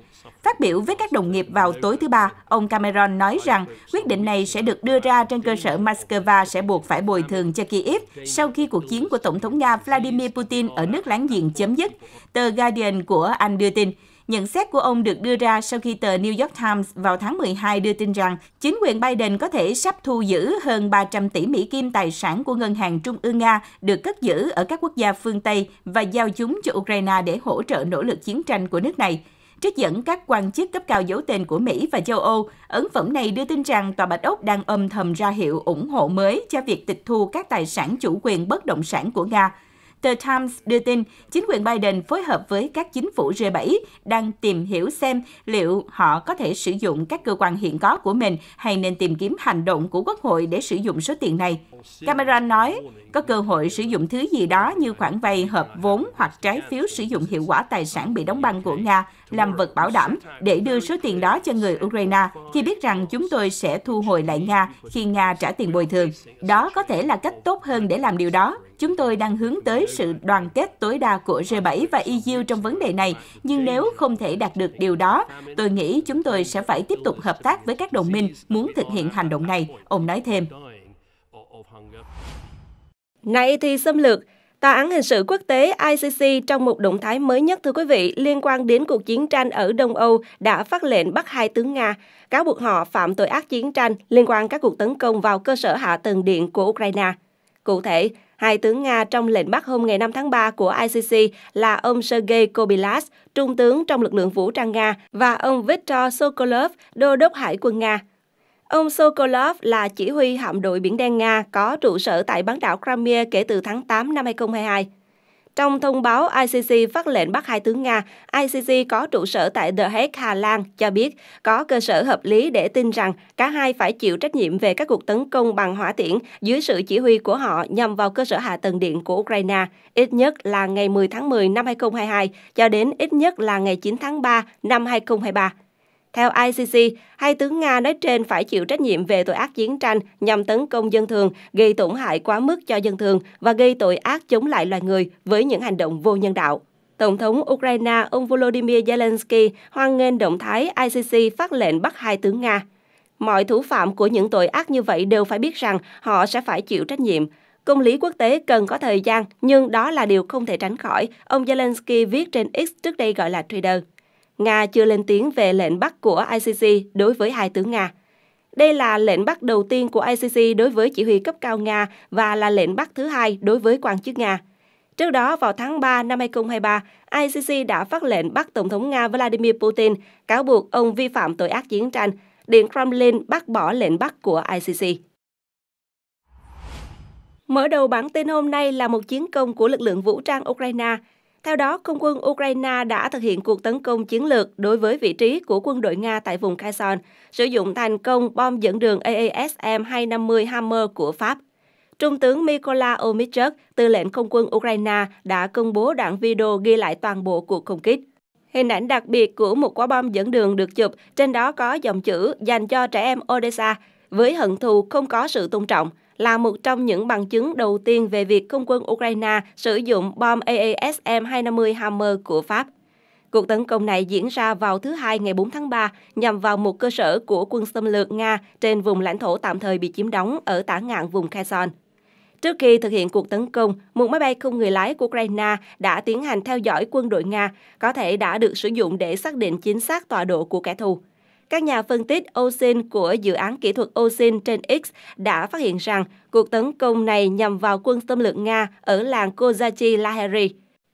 [SPEAKER 1] Phát biểu với các đồng nghiệp vào tối thứ Ba, ông Cameron nói rằng quyết định này sẽ được đưa ra trên cơ sở Moscow sẽ buộc phải bồi thường cho kyiv sau khi cuộc chiến của Tổng thống Nga Vladimir Putin ở nước láng giềng chấm dứt. Tờ Guardian của Anh đưa tin, Nhận xét của ông được đưa ra sau khi tờ New York Times vào tháng 12 đưa tin rằng chính quyền Biden có thể sắp thu giữ hơn 300 tỷ Mỹ Kim tài sản của Ngân hàng Trung ương Nga được cất giữ ở các quốc gia phương Tây và giao chúng cho Ukraine để hỗ trợ nỗ lực chiến tranh của nước này. Trích dẫn các quan chức cấp cao giấu tên của Mỹ và châu Âu, ấn phẩm này đưa tin rằng Tòa Bạch Ốc đang âm thầm ra hiệu ủng hộ mới cho việc tịch thu các tài sản chủ quyền bất động sản của Nga – The Times đưa tin, chính quyền Biden phối hợp với các chính phủ G7 đang tìm hiểu xem liệu họ có thể sử dụng các cơ quan hiện có của mình hay nên tìm kiếm hành động của Quốc hội để sử dụng số tiền này. Cameron nói, có cơ hội sử dụng thứ gì đó như khoản vay hợp vốn hoặc trái phiếu sử dụng hiệu quả tài sản bị đóng băng của Nga làm vật bảo đảm để đưa số tiền đó cho người Ukraine khi biết rằng chúng tôi sẽ thu hồi lại Nga khi Nga trả tiền bồi thường. Đó có thể là cách tốt hơn để làm điều đó. Chúng tôi đang hướng tới sự đoàn kết tối đa của G7 và EU trong vấn đề này, nhưng nếu không thể đạt được điều đó, tôi nghĩ chúng tôi sẽ phải tiếp tục hợp tác với các
[SPEAKER 2] đồng minh muốn thực hiện hành động này, ông nói thêm nay thì xâm lược, Tòa án hình sự quốc tế ICC trong một động thái mới nhất thưa quý vị liên quan đến cuộc chiến tranh ở Đông Âu đã phát lệnh bắt hai tướng Nga, cáo buộc họ phạm tội ác chiến tranh liên quan các cuộc tấn công vào cơ sở hạ tầng điện của Ukraine. Cụ thể, hai tướng Nga trong lệnh bắt hôm ngày 5 tháng 3 của ICC là ông Sergei Kobylas, trung tướng trong lực lượng vũ trang Nga, và ông Viktor Sokolov, đô đốc hải quân Nga. Ông Sokolov là chỉ huy hạm đội Biển Đen Nga có trụ sở tại bán đảo Crimea kể từ tháng 8 năm 2022. Trong thông báo ICC phát lệnh bắt hai tướng Nga, ICC có trụ sở tại The Hague, Hà Lan, cho biết có cơ sở hợp lý để tin rằng cả hai phải chịu trách nhiệm về các cuộc tấn công bằng hỏa tiễn dưới sự chỉ huy của họ nhằm vào cơ sở hạ tầng điện của Ukraine, ít nhất là ngày 10 tháng 10 năm 2022 cho đến ít nhất là ngày 9 tháng 3 năm 2023. Theo ICC, hai tướng Nga nói trên phải chịu trách nhiệm về tội ác chiến tranh nhằm tấn công dân thường, gây tổn hại quá mức cho dân thường và gây tội ác chống lại loài người với những hành động vô nhân đạo. Tổng thống Ukraine ông Volodymyr Zelensky hoan nghênh động thái ICC phát lệnh bắt hai tướng Nga. Mọi thủ phạm của những tội ác như vậy đều phải biết rằng họ sẽ phải chịu trách nhiệm. Công lý quốc tế cần có thời gian, nhưng đó là điều không thể tránh khỏi, ông Zelensky viết trên X trước đây gọi là Twitter. Nga chưa lên tiếng về lệnh bắt của ICC đối với hai tướng Nga. Đây là lệnh bắt đầu tiên của ICC đối với chỉ huy cấp cao Nga và là lệnh bắt thứ hai đối với quan chức Nga. Trước đó, vào tháng 3 năm 2023, ICC đã phát lệnh bắt Tổng thống Nga Vladimir Putin, cáo buộc ông vi phạm tội ác chiến tranh. Điện Kremlin bác bỏ lệnh bắt của ICC. Mở đầu bản tin hôm nay là một chiến công của lực lượng vũ trang Ukraine – theo đó, không quân Ukraine đã thực hiện cuộc tấn công chiến lược đối với vị trí của quân đội Nga tại vùng Kherson, sử dụng thành công bom dẫn đường AASM-250 Hammer của Pháp. Trung tướng Mykola Omichuk, tư lệnh không quân Ukraine, đã công bố đoạn video ghi lại toàn bộ cuộc không kích. Hình ảnh đặc biệt của một quả bom dẫn đường được chụp, trên đó có dòng chữ dành cho trẻ em Odessa, với hận thù không có sự tôn trọng là một trong những bằng chứng đầu tiên về việc không quân Ukraine sử dụng bom AASM-250 Hammer của Pháp. Cuộc tấn công này diễn ra vào thứ Hai ngày 4 tháng 3 nhằm vào một cơ sở của quân xâm lược Nga trên vùng lãnh thổ tạm thời bị chiếm đóng ở tả ngạn vùng Kherson. Trước khi thực hiện cuộc tấn công, một máy bay không người lái của Ukraine đã tiến hành theo dõi quân đội Nga, có thể đã được sử dụng để xác định chính xác tọa độ của kẻ thù. Các nhà phân tích OSIN của dự án kỹ thuật OSIN trên X đã phát hiện rằng cuộc tấn công này nhằm vào quân xâm lược Nga ở làng Kozachi Laheri.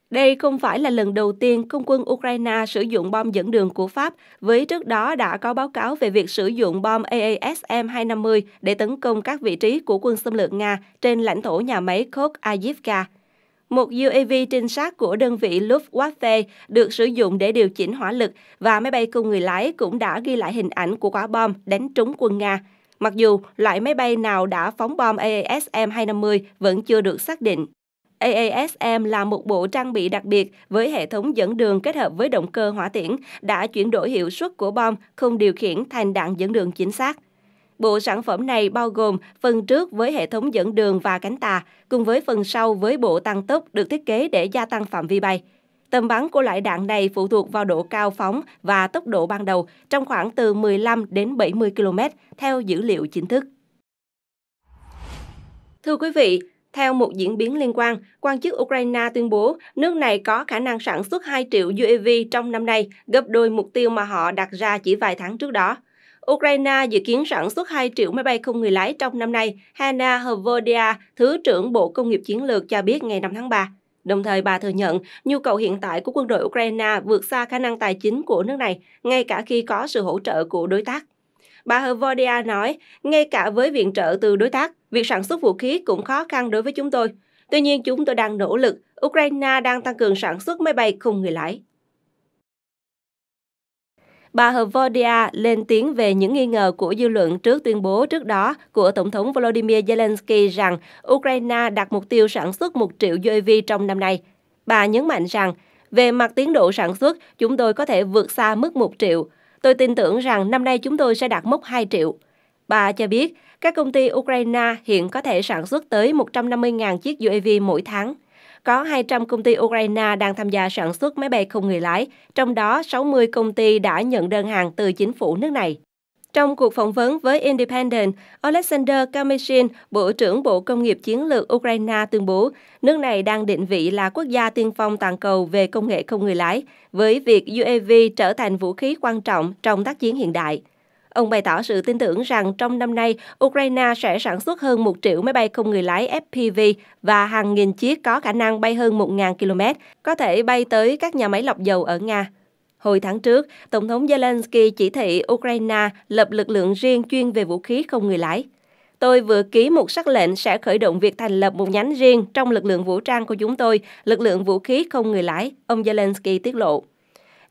[SPEAKER 2] Đây không phải là lần đầu tiên không quân Ukraine sử dụng bom dẫn đường của Pháp, với trước đó đã có báo cáo về việc sử dụng bom AASM-250 để tấn công các vị trí của quân xâm lược Nga trên lãnh thổ nhà máy Khok Ayivka. Một UAV trinh sát của đơn vị Luftwaffe được sử dụng để điều chỉnh hỏa lực và máy bay không người lái cũng đã ghi lại hình ảnh của quả bom đánh trúng quân Nga. Mặc dù loại máy bay nào đã phóng bom AASM-250 vẫn chưa được xác định. AASM là một bộ trang bị đặc biệt với hệ thống dẫn đường kết hợp với động cơ hỏa tiễn đã chuyển đổi hiệu suất của bom không điều khiển thành đạn dẫn đường chính xác. Bộ sản phẩm này bao gồm phần trước với hệ thống dẫn đường và cánh tà, cùng với phần sau với bộ tăng tốc được thiết kế để gia tăng phạm vi bay. Tầm bắn của loại đạn này phụ thuộc vào độ cao phóng và tốc độ ban đầu trong khoảng từ 15 đến 70 km theo dữ liệu chính thức. Thưa quý vị, theo một diễn biến liên quan, quan chức Ukraine tuyên bố nước này có khả năng sản xuất 2 triệu UAV trong năm nay, gấp đôi mục tiêu mà họ đặt ra chỉ vài tháng trước đó. Ukraine dự kiến sản xuất 2 triệu máy bay không người lái trong năm nay, Hanna Hvodia, Thứ trưởng Bộ Công nghiệp Chiến lược cho biết ngày 5 tháng 3. Đồng thời, bà thừa nhận nhu cầu hiện tại của quân đội Ukraine vượt xa khả năng tài chính của nước này, ngay cả khi có sự hỗ trợ của đối tác. Bà Hvodia nói, ngay cả với viện trợ từ đối tác, việc sản xuất vũ khí cũng khó khăn đối với chúng tôi. Tuy nhiên, chúng tôi đang nỗ lực, Ukraine đang tăng cường sản xuất máy bay không người lái bà Hvodia lên tiếng về những nghi ngờ của dư luận trước tuyên bố trước đó của Tổng thống Volodymyr Zelensky rằng Ukraine đặt mục tiêu sản xuất 1 triệu UAV trong năm nay. Bà nhấn mạnh rằng, về mặt tiến độ sản xuất, chúng tôi có thể vượt xa mức 1 triệu. Tôi tin tưởng rằng năm nay chúng tôi sẽ đạt mốc 2 triệu. Bà cho biết, các công ty Ukraine hiện có thể sản xuất tới 150.000 chiếc UAV mỗi tháng có 200 công ty Ukraine đang tham gia sản xuất máy bay không người lái, trong đó 60 công ty đã nhận đơn hàng từ chính phủ nước này. Trong cuộc phỏng vấn với Independent, Alexander Kamyshin, Bộ trưởng Bộ Công nghiệp Chiến lược Ukraine tuyên bố, nước này đang định vị là quốc gia tiên phong toàn cầu về công nghệ không người lái, với việc UAV trở thành vũ khí quan trọng trong tác chiến hiện đại. Ông bày tỏ sự tin tưởng rằng trong năm nay, Ukraine sẽ sản xuất hơn 1 triệu máy bay không người lái FPV và hàng nghìn chiếc có khả năng bay hơn 1.000 km, có thể bay tới các nhà máy lọc dầu ở Nga. Hồi tháng trước, Tổng thống Zelensky chỉ thị Ukraine lập lực lượng riêng chuyên về vũ khí không người lái. Tôi vừa ký một sắc lệnh sẽ khởi động việc thành lập một nhánh riêng trong lực lượng vũ trang của chúng tôi, lực lượng vũ khí không người lái, ông Zelensky tiết lộ.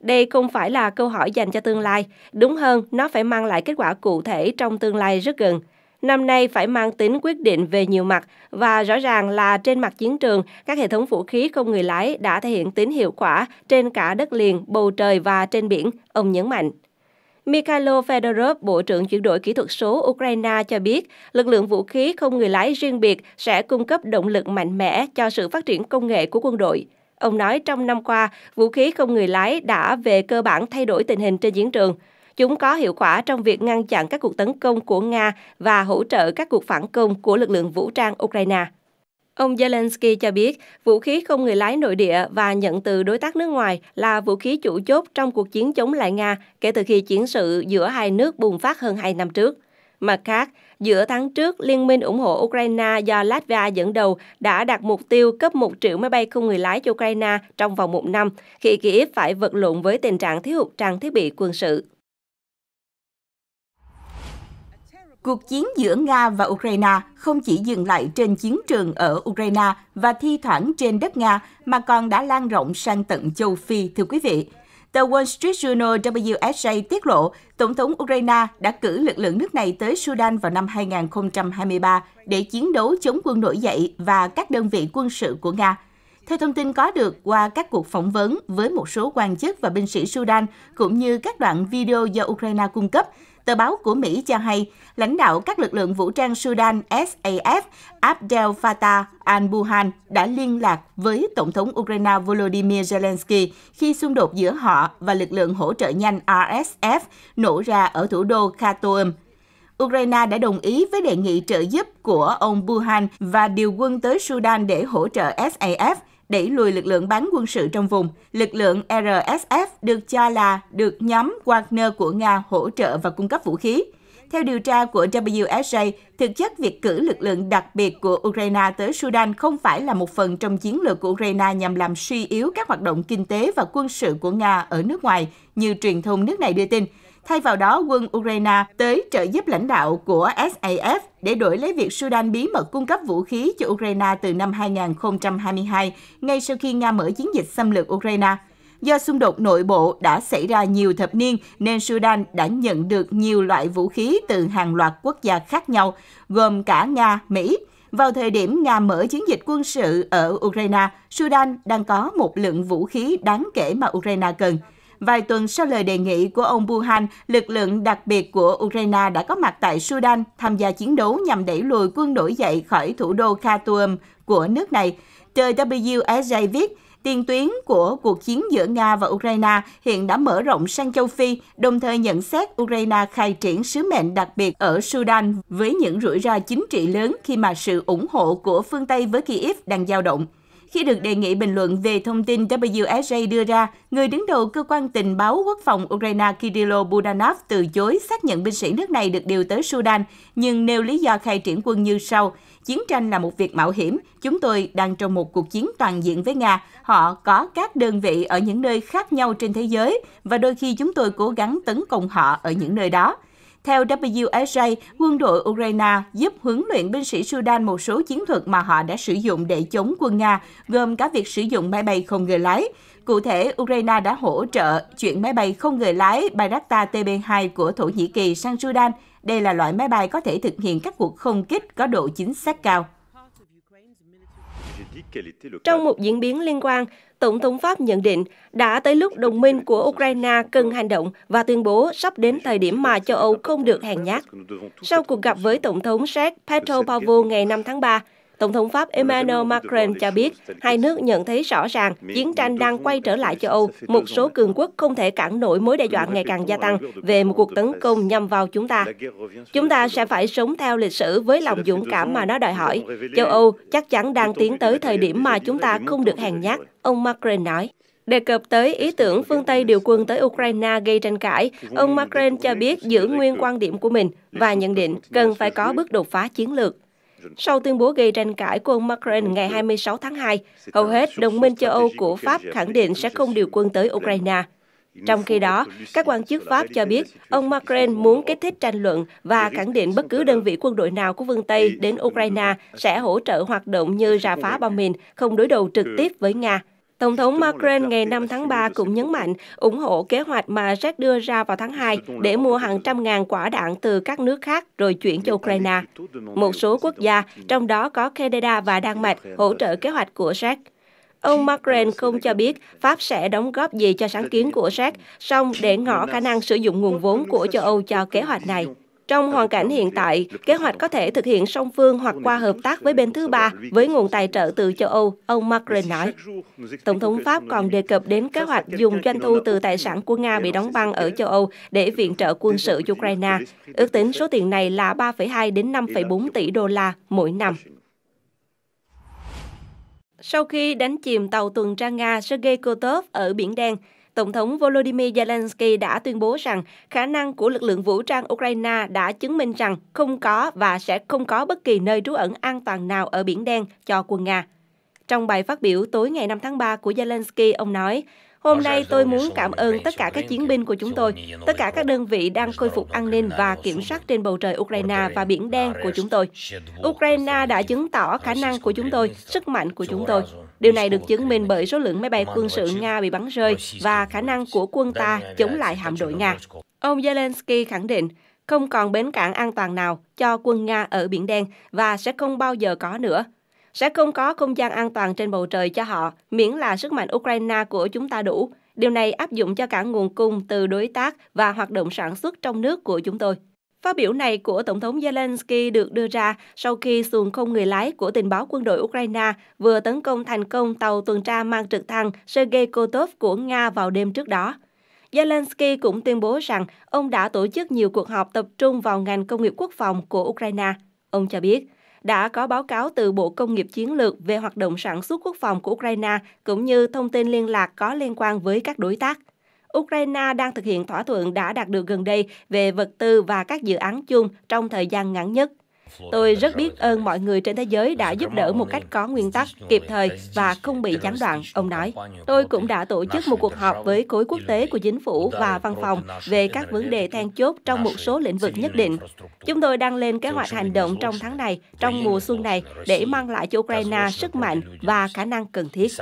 [SPEAKER 2] Đây không phải là câu hỏi dành cho tương lai, đúng hơn nó phải mang lại kết quả cụ thể trong tương lai rất gần. Năm nay phải mang tính quyết định về nhiều mặt và rõ ràng là trên mặt chiến trường, các hệ thống vũ khí không người lái đã thể hiện tính hiệu quả trên cả đất liền, bầu trời và trên biển, ông nhấn mạnh. Mikhailo Fedorov, Bộ trưởng chuyển đổi kỹ thuật số Ukraine cho biết, lực lượng vũ khí không người lái riêng biệt sẽ cung cấp động lực mạnh mẽ cho sự phát triển công nghệ của quân đội. Ông nói trong năm qua, vũ khí không người lái đã về cơ bản thay đổi tình hình trên chiến trường. Chúng có hiệu quả trong việc ngăn chặn các cuộc tấn công của Nga và hỗ trợ các cuộc phản công của lực lượng vũ trang Ukraine. Ông Zelensky cho biết, vũ khí không người lái nội địa và nhận từ đối tác nước ngoài là vũ khí chủ chốt trong cuộc chiến chống lại Nga kể từ khi chiến sự giữa hai nước bùng phát hơn hai năm trước. Mặt khác, Giữa tháng trước, Liên minh ủng hộ Ukraine do Latvia dẫn đầu đã đặt mục tiêu cấp 1 triệu máy bay không người lái cho Ukraine trong vòng một năm, khi Kiev phải vật lộn với tình trạng thiếu hụt trang thiết bị quân sự.
[SPEAKER 1] Cuộc chiến giữa Nga và Ukraine không chỉ dừng lại trên chiến trường ở Ukraine và thi thoảng trên đất Nga mà còn đã lan rộng sang tận châu Phi, thưa quý vị. Tờ Wall Street Journal WSJ tiết lộ Tổng thống Ukraine đã cử lực lượng nước này tới Sudan vào năm 2023 để chiến đấu chống quân nổi dậy và các đơn vị quân sự của Nga. Theo thông tin có được qua các cuộc phỏng vấn với một số quan chức và binh sĩ Sudan, cũng như các đoạn video do Ukraine cung cấp, Tờ báo của Mỹ cho hay, lãnh đạo các lực lượng vũ trang Sudan SAF Abdel Fattah al-Burhan đã liên lạc với Tổng thống Ukraine Volodymyr Zelensky khi xung đột giữa họ và lực lượng hỗ trợ nhanh RSF nổ ra ở thủ đô Khartoum. Ukraine đã đồng ý với đề nghị trợ giúp của ông Burhan và điều quân tới Sudan để hỗ trợ SAF, đẩy lùi lực lượng bán quân sự trong vùng. Lực lượng RSF được cho là được nhóm Wagner của Nga hỗ trợ và cung cấp vũ khí. Theo điều tra của WSJ, thực chất việc cử lực lượng đặc biệt của Ukraine tới Sudan không phải là một phần trong chiến lược của Ukraine nhằm làm suy yếu các hoạt động kinh tế và quân sự của Nga ở nước ngoài, như truyền thông nước này đưa tin. Thay vào đó, quân Ukraine tới trợ giúp lãnh đạo của SAF để đổi lấy việc Sudan bí mật cung cấp vũ khí cho Ukraine từ năm 2022, ngay sau khi Nga mở chiến dịch xâm lược Ukraine. Do xung đột nội bộ đã xảy ra nhiều thập niên nên Sudan đã nhận được nhiều loại vũ khí từ hàng loạt quốc gia khác nhau, gồm cả Nga, Mỹ. Vào thời điểm Nga mở chiến dịch quân sự ở Ukraine, Sudan đang có một lượng vũ khí đáng kể mà Ukraine cần – Vài tuần sau lời đề nghị của ông Buhan, lực lượng đặc biệt của Ukraine đã có mặt tại Sudan tham gia chiến đấu nhằm đẩy lùi quân nổi dậy khỏi thủ đô Khartoum của nước này. Tờ WSJ viết, tiền tuyến của cuộc chiến giữa Nga và Ukraine hiện đã mở rộng sang châu Phi, đồng thời nhận xét Ukraine khai triển sứ mệnh đặc biệt ở Sudan với những rủi ro chính trị lớn khi mà sự ủng hộ của phương Tây với Kyiv đang dao động. Khi được đề nghị bình luận về thông tin WSJ đưa ra, người đứng đầu cơ quan tình báo quốc phòng Ukraine Kirill Budanov từ chối xác nhận binh sĩ nước này được điều tới Sudan, nhưng nêu lý do khai triển quân như sau. Chiến tranh là một việc mạo hiểm, chúng tôi đang trong một cuộc chiến toàn diện với Nga. Họ có các đơn vị ở những nơi khác nhau trên thế giới và đôi khi chúng tôi cố gắng tấn công họ ở những nơi đó. Theo WSJ, quân đội Ukraine giúp huấn luyện binh sĩ Sudan một số chiến thuật mà họ đã sử dụng để chống quân Nga, gồm cả việc sử dụng máy bay không người lái. Cụ thể, Ukraine đã hỗ trợ chuyển máy bay không người lái Bayraktar TB2 của Thổ Nhĩ Kỳ sang Sudan. Đây là
[SPEAKER 2] loại máy bay có thể thực hiện các cuộc không kích có độ chính xác cao. Trong một diễn biến liên quan, Tổng thống Pháp nhận định đã tới lúc đồng minh của Ukraine cần hành động và tuyên bố sắp đến thời điểm mà châu Âu không được hàng nhát. Sau cuộc gặp với Tổng thống Séc Petro Pavel ngày 5 tháng 3, Tổng thống Pháp Emmanuel Macron cho biết hai nước nhận thấy rõ ràng chiến tranh đang quay trở lại châu Âu. Một số cường quốc không thể cản nổi mối đe dọa ngày càng gia tăng về một cuộc tấn công nhằm vào chúng ta. Chúng ta sẽ phải sống theo lịch sử với lòng dũng cảm mà nó đòi hỏi. Châu Âu chắc chắn đang tiến tới thời điểm mà chúng ta không được hèn nhát, ông Macron nói. Đề cập tới ý tưởng phương Tây điều quân tới Ukraine gây tranh cãi, ông Macron cho biết giữ nguyên quan điểm của mình và nhận định cần phải có bước đột phá chiến lược. Sau tuyên bố gây tranh cãi của ông Macron ngày 26 tháng 2, hầu hết đồng minh châu Âu của Pháp khẳng định sẽ không điều quân tới Ukraine. Trong khi đó, các quan chức Pháp cho biết ông Macron muốn kích thích tranh luận và khẳng định bất cứ đơn vị quân đội nào của phương Tây đến Ukraine sẽ hỗ trợ hoạt động như rà phá bom mìn, không đối đầu trực tiếp với Nga. Tổng thống Macron ngày 5 tháng 3 cũng nhấn mạnh ủng hộ kế hoạch mà Jack đưa ra vào tháng 2 để mua hàng trăm ngàn quả đạn từ các nước khác rồi chuyển cho Ukraine. Một số quốc gia, trong đó có Canada và Đan Mạch, hỗ trợ kế hoạch của Jack. Ông Macron không cho biết Pháp sẽ đóng góp gì cho sáng kiến của Séc, song để ngỏ khả năng sử dụng nguồn vốn của châu Âu cho kế hoạch này. Trong hoàn cảnh hiện tại, kế hoạch có thể thực hiện song phương hoặc qua hợp tác với bên thứ ba với nguồn tài trợ từ châu Âu, ông Macron nói. Tổng thống Pháp còn đề cập đến kế hoạch dùng doanh thu từ tài sản của Nga bị đóng băng ở châu Âu để viện trợ quân sự Ukraine. Ước tính số tiền này là 3,2 đến 5,4 tỷ đô la mỗi năm. Sau khi đánh chìm tàu tuần tra Nga Sergei Kotov ở Biển Đen, Tổng thống Volodymyr Zelensky đã tuyên bố rằng khả năng của lực lượng vũ trang Ukraine đã chứng minh rằng không có và sẽ không có bất kỳ nơi trú ẩn an toàn nào ở Biển Đen cho quân Nga. Trong bài phát biểu tối ngày 5 tháng 3 của Zelensky, ông nói, Hôm nay tôi muốn cảm ơn tất cả các chiến binh của chúng tôi, tất cả các đơn vị đang khôi phục an ninh và kiểm soát trên bầu trời Ukraine và Biển Đen của chúng tôi. Ukraine đã chứng tỏ khả năng của chúng tôi, sức mạnh của chúng tôi. Điều này được chứng minh bởi số lượng máy bay quân sự Nga bị bắn rơi và khả năng của quân ta chống lại hạm đội Nga. Ông Zelensky khẳng định, không còn bến cảng an toàn nào cho quân Nga ở Biển Đen và sẽ không bao giờ có nữa. Sẽ không có không gian an toàn trên bầu trời cho họ, miễn là sức mạnh Ukraine của chúng ta đủ. Điều này áp dụng cho cả nguồn cung từ đối tác và hoạt động sản xuất trong nước của chúng tôi. Phát biểu này của Tổng thống Zelensky được đưa ra sau khi xuồng không người lái của tình báo quân đội Ukraine vừa tấn công thành công tàu tuần tra mang trực thăng Sergei Kotov của Nga vào đêm trước đó. Zelensky cũng tuyên bố rằng ông đã tổ chức nhiều cuộc họp tập trung vào ngành công nghiệp quốc phòng của Ukraine. Ông cho biết, đã có báo cáo từ Bộ Công nghiệp Chiến lược về hoạt động sản xuất quốc phòng của Ukraine cũng như thông tin liên lạc có liên quan với các đối tác. Ukraine đang thực hiện thỏa thuận đã đạt được gần đây về vật tư và các dự án chung trong thời gian ngắn nhất. Tôi rất biết ơn mọi người trên thế giới đã giúp đỡ một cách có nguyên tắc, kịp thời và không bị gián đoạn, ông nói. Tôi cũng đã tổ chức một cuộc họp với khối quốc tế của chính phủ và văn phòng về các vấn đề then chốt trong một số lĩnh vực nhất định. Chúng tôi đang lên kế hoạch hành động trong tháng này, trong mùa xuân này, để mang lại cho Ukraine sức mạnh và khả năng cần thiết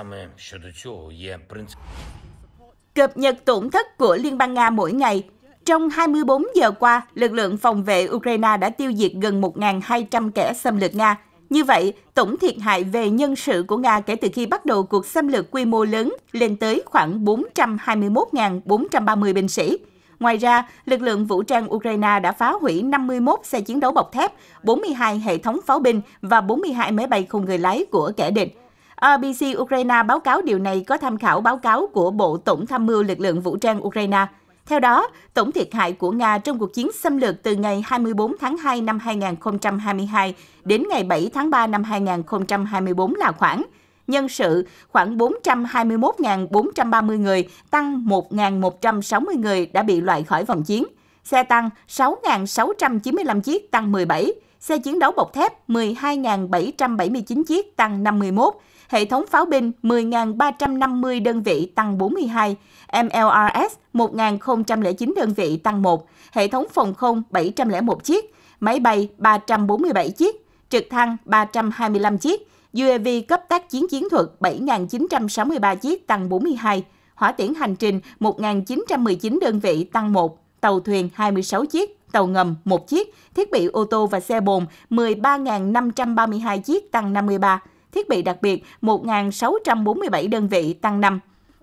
[SPEAKER 2] cập nhật
[SPEAKER 1] tổn thất của Liên bang Nga mỗi ngày. Trong 24 giờ qua, lực lượng phòng vệ Ukraine đã tiêu diệt gần 1.200 kẻ xâm lược Nga. Như vậy, tổng thiệt hại về nhân sự của Nga kể từ khi bắt đầu cuộc xâm lược quy mô lớn lên tới khoảng 421.430 binh sĩ. Ngoài ra, lực lượng vũ trang Ukraine đã phá hủy 51 xe chiến đấu bọc thép, 42 hệ thống pháo binh và 42 máy bay không người lái của kẻ địch. ABC Ukraine báo cáo điều này có tham khảo báo cáo của Bộ Tổng tham mưu lực lượng vũ trang Ukraine. Theo đó, tổng thiệt hại của Nga trong cuộc chiến xâm lược từ ngày 24 tháng 2 năm 2022 đến ngày 7 tháng 3 năm 2024 là khoảng nhân sự khoảng 421.430 người, tăng 1.160 người đã bị loại khỏi vòng chiến. Xe tăng 6.695 chiếc, tăng 17. Xe chiến đấu bọc thép 12.779 chiếc, tăng 51 hệ thống pháo binh 10.350 đơn vị tăng 42, MLRS 1.009 đơn vị tăng 1, hệ thống phòng không 701 chiếc, máy bay 347 chiếc, trực thăng 325 chiếc, UAV cấp tác chiến chiến thuật 7.963 chiếc tăng 42, hỏa tiễn hành trình 1.919 đơn vị tăng 1, tàu thuyền 26 chiếc, tàu ngầm 1 chiếc, thiết bị ô tô và xe bồn 13.532 chiếc tăng 53, thiết bị đặc biệt 1.647 đơn vị tăng 5.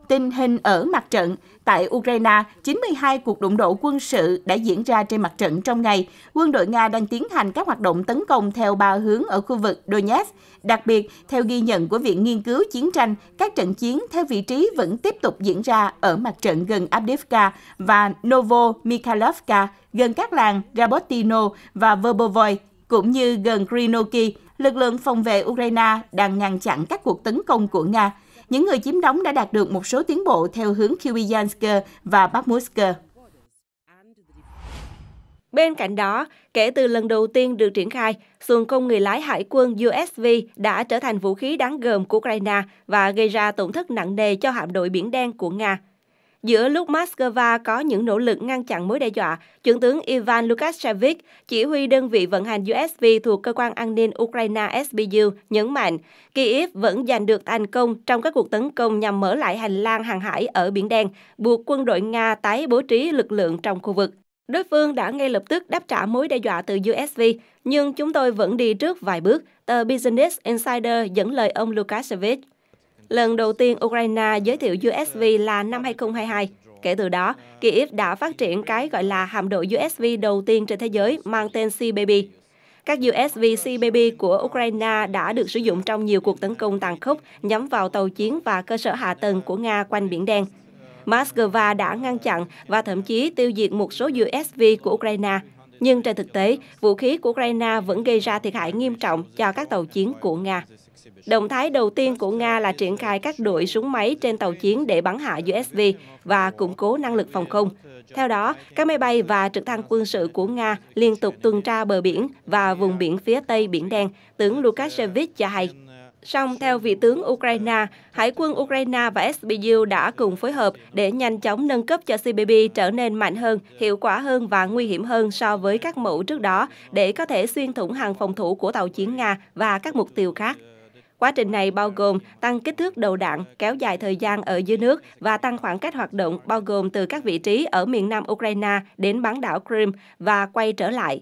[SPEAKER 1] Tình hình ở mặt trận, tại Ukraine, 92 cuộc đụng độ quân sự đã diễn ra trên mặt trận trong ngày. Quân đội Nga đang tiến hành các hoạt động tấn công theo ba hướng ở khu vực Donetsk. Đặc biệt, theo ghi nhận của Viện Nghiên cứu Chiến tranh, các trận chiến theo vị trí vẫn tiếp tục diễn ra ở mặt trận gần Abdivka và Novomikhailovka, gần các làng Rabotino và Verbovoy, cũng như gần Grinoki, lực lượng phòng vệ Ukraine đang ngăn chặn các cuộc tấn công của Nga. Những người chiếm đóng đã đạt được một số tiến bộ theo hướng Kyrgyzstan và Bakhmutsk.
[SPEAKER 2] Bên cạnh đó, kể từ lần đầu tiên được triển khai, xuồng công người lái hải quân USV đã trở thành vũ khí đáng gờm của Ukraine và gây ra tổn thất nặng nề cho hạm đội Biển Đen của Nga. Giữa lúc Moscow có những nỗ lực ngăn chặn mối đe dọa, Trưởng tướng Ivan Lukashevich, chỉ huy đơn vị vận hành USV thuộc Cơ quan An ninh Ukraine SBU, nhấn mạnh Kyiv vẫn giành được thành công trong các cuộc tấn công nhằm mở lại hành lang hàng hải ở Biển Đen, buộc quân đội Nga tái bố trí lực lượng trong khu vực. Đối phương đã ngay lập tức đáp trả mối đe dọa từ USV, nhưng chúng tôi vẫn đi trước vài bước, tờ Business Insider dẫn lời ông Lukashevich. Lần đầu tiên Ukraine giới thiệu USV là năm 2022. Kể từ đó, Kyiv đã phát triển cái gọi là hạm đội USV đầu tiên trên thế giới mang tên CBB. Các USV CBB của Ukraine đã được sử dụng trong nhiều cuộc tấn công tàn khốc nhắm vào tàu chiến và cơ sở hạ tầng của Nga quanh Biển Đen. Moscow đã ngăn chặn và thậm chí tiêu diệt một số USV của Ukraine. Nhưng trên thực tế, vũ khí của Ukraine vẫn gây ra thiệt hại nghiêm trọng cho các tàu chiến của Nga. Động thái đầu tiên của Nga là triển khai các đội súng máy trên tàu chiến để bắn hạ USV và củng cố năng lực phòng không. Theo đó, các máy bay và trực thăng quân sự của Nga liên tục tuần tra bờ biển và vùng biển phía Tây Biển Đen, tướng Lukashevich cho hay. Song theo vị tướng Ukraine, Hải quân Ukraine và SBU đã cùng phối hợp để nhanh chóng nâng cấp cho cbb trở nên mạnh hơn, hiệu quả hơn và nguy hiểm hơn so với các mẫu trước đó để có thể xuyên thủng hàng phòng thủ của tàu chiến Nga và các mục tiêu khác. Quá trình này bao gồm tăng kích thước đầu đạn, kéo dài thời gian ở dưới nước và tăng khoảng cách hoạt động bao gồm từ các vị trí ở miền nam Ukraine đến bán đảo Crimea và quay trở lại.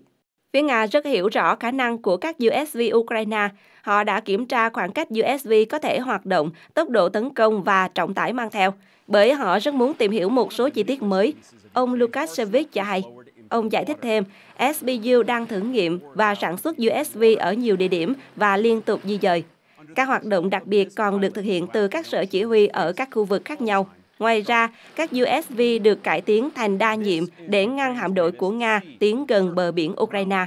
[SPEAKER 2] Phía Nga rất hiểu rõ khả năng của các USV Ukraine. Họ đã kiểm tra khoảng cách USV có thể hoạt động, tốc độ tấn công và trọng tải mang theo, bởi họ rất muốn tìm hiểu một số chi tiết mới. Ông Lukashevich cho hay. Ông giải thích thêm, SBU đang thử nghiệm và sản xuất USV ở nhiều địa điểm và liên tục di dời. Các hoạt động đặc biệt còn được thực hiện từ các sở chỉ huy ở các khu vực khác nhau. Ngoài ra, các USV được cải tiến thành đa nhiệm để ngăn hạm đội của Nga tiến gần bờ biển Ukraine.